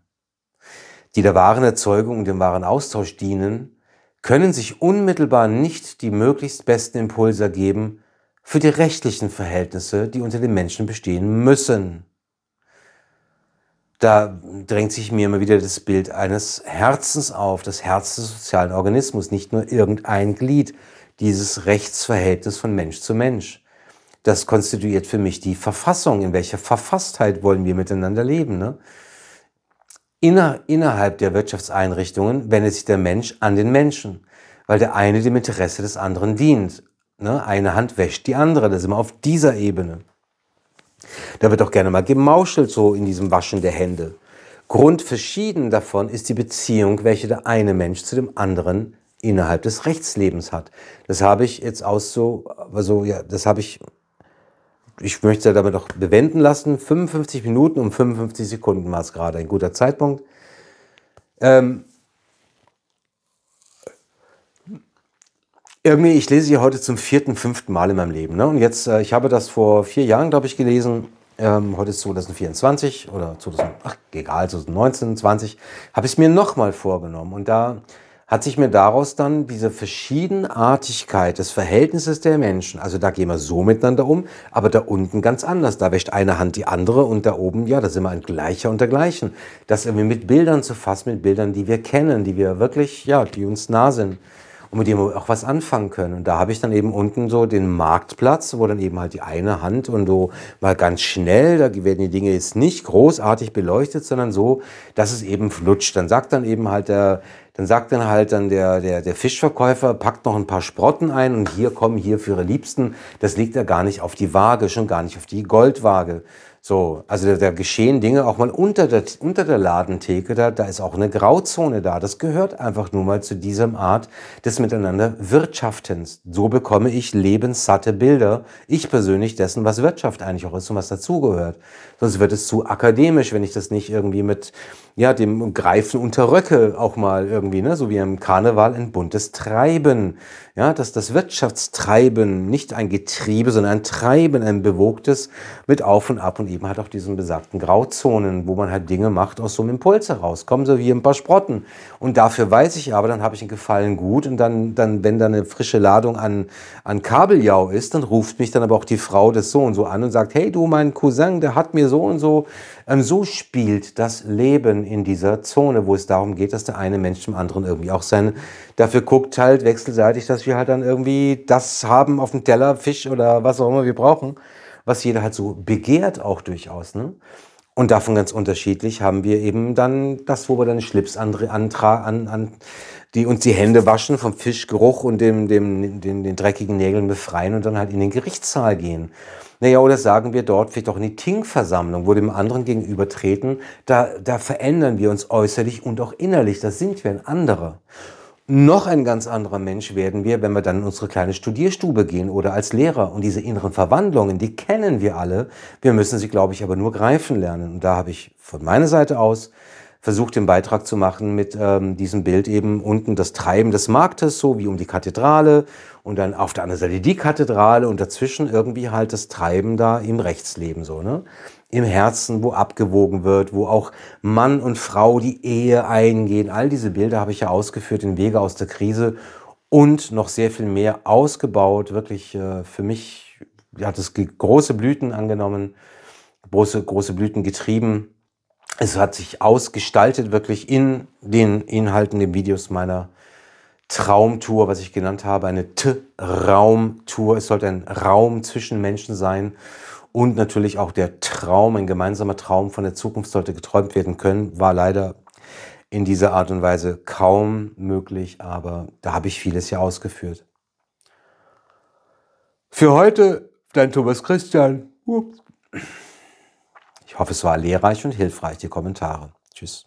die der wahren Erzeugung und dem wahren Austausch dienen, können sich unmittelbar nicht die möglichst besten Impulse ergeben für die rechtlichen Verhältnisse, die unter den Menschen bestehen müssen. Da drängt sich mir immer wieder das Bild eines Herzens auf, das Herz des sozialen Organismus, nicht nur irgendein Glied, dieses Rechtsverhältnis von Mensch zu Mensch das konstituiert für mich die Verfassung. In welcher Verfasstheit wollen wir miteinander leben? Ne? Inner, innerhalb der Wirtschaftseinrichtungen wendet sich der Mensch an den Menschen, weil der eine dem Interesse des anderen dient. Ne? Eine Hand wäscht die andere, das ist immer auf dieser Ebene. Da wird auch gerne mal gemauschelt, so in diesem Waschen der Hände. Grundverschieden davon ist die Beziehung, welche der eine Mensch zu dem anderen innerhalb des Rechtslebens hat. Das habe ich jetzt aus so, also ja, das habe ich ich möchte es damit auch bewenden lassen. 55 Minuten und 55 Sekunden war es gerade, ein guter Zeitpunkt. Ähm, irgendwie, ich lese sie heute zum vierten, fünften Mal in meinem Leben. Ne? Und jetzt, äh, ich habe das vor vier Jahren, glaube ich, gelesen. Ähm, heute ist 2024 oder 2000, ach, egal, 2019, 20, habe ich es mir nochmal vorgenommen. Und da hat sich mir daraus dann diese Verschiedenartigkeit des Verhältnisses der Menschen, also da gehen wir so miteinander um, aber da unten ganz anders. Da wäscht eine Hand die andere und da oben, ja, da sind wir ein Gleicher und dergleichen. Das irgendwie mit Bildern zu fassen, mit Bildern, die wir kennen, die wir wirklich, ja, die uns nah sind und mit dem auch was anfangen können. Und da habe ich dann eben unten so den Marktplatz, wo dann eben halt die eine Hand und so mal ganz schnell, da werden die Dinge jetzt nicht großartig beleuchtet, sondern so, dass es eben flutscht. Dann sagt dann eben halt der, dann sagt dann halt dann der, der, der Fischverkäufer, packt noch ein paar Sprotten ein und hier kommen hier für ihre Liebsten. Das liegt ja gar nicht auf die Waage, schon gar nicht auf die Goldwaage, so, also da, da geschehen Dinge auch mal unter der, unter der Ladentheke, da, da ist auch eine Grauzone da. Das gehört einfach nur mal zu diesem Art des Miteinander Wirtschaftens. So bekomme ich lebenssatte Bilder, ich persönlich dessen, was Wirtschaft eigentlich auch ist und was dazugehört. Sonst wird es zu akademisch, wenn ich das nicht irgendwie mit, ja, dem Greifen unter Röcke auch mal irgendwie, ne? so wie im Karneval ein buntes Treiben. Ja, dass das Wirtschaftstreiben nicht ein Getriebe, sondern ein Treiben, ein bewogtes mit Auf und Ab und eben halt auch diesen besagten Grauzonen, wo man halt Dinge macht aus so einem Impuls heraus. Kommen so wie ein paar Sprotten. Und dafür weiß ich aber, dann habe ich einen Gefallen gut und dann, dann wenn da eine frische Ladung an, an Kabeljau ist, dann ruft mich dann aber auch die Frau des so und so an und sagt, hey du, mein Cousin, der hat mir so und so, ähm, so spielt das Leben in dieser Zone, wo es darum geht, dass der eine Mensch dem anderen irgendwie auch seine, dafür guckt halt wechselseitig, dass wir halt dann irgendwie das haben auf dem Teller, Fisch oder was auch immer wir brauchen, was jeder halt so begehrt auch durchaus, ne? Und davon ganz unterschiedlich haben wir eben dann das, wo wir dann Schlips antragen, an, an, die uns die Hände waschen vom Fischgeruch und dem, dem, den, den dreckigen Nägeln befreien und dann halt in den Gerichtssaal gehen. Naja, oder sagen wir dort vielleicht auch in die Ting-Versammlung, wo dem anderen gegenüber treten, da, da verändern wir uns äußerlich und auch innerlich, da sind wir ein anderer. Noch ein ganz anderer Mensch werden wir, wenn wir dann in unsere kleine Studierstube gehen oder als Lehrer. Und diese inneren Verwandlungen, die kennen wir alle. Wir müssen sie, glaube ich, aber nur greifen lernen. Und da habe ich von meiner Seite aus versucht, den Beitrag zu machen mit ähm, diesem Bild eben unten das Treiben des Marktes, so wie um die Kathedrale und dann auf der anderen Seite die Kathedrale und dazwischen irgendwie halt das Treiben da im Rechtsleben so, ne? Im Herzen, wo abgewogen wird, wo auch Mann und Frau die Ehe eingehen. All diese Bilder habe ich ja ausgeführt in Wege aus der Krise und noch sehr viel mehr ausgebaut. Wirklich äh, für mich hat es große Blüten angenommen, große, große Blüten getrieben es hat sich ausgestaltet wirklich in den Inhalten, den Videos meiner Traumtour, was ich genannt habe, eine T-Raumtour. Es sollte ein Raum zwischen Menschen sein und natürlich auch der Traum, ein gemeinsamer Traum von der Zukunft sollte geträumt werden können, war leider in dieser Art und Weise kaum möglich, aber da habe ich vieles ja ausgeführt. Für heute, dein Thomas Christian. Ups. Ich hoffe, es war lehrreich und hilfreich, die Kommentare. Tschüss.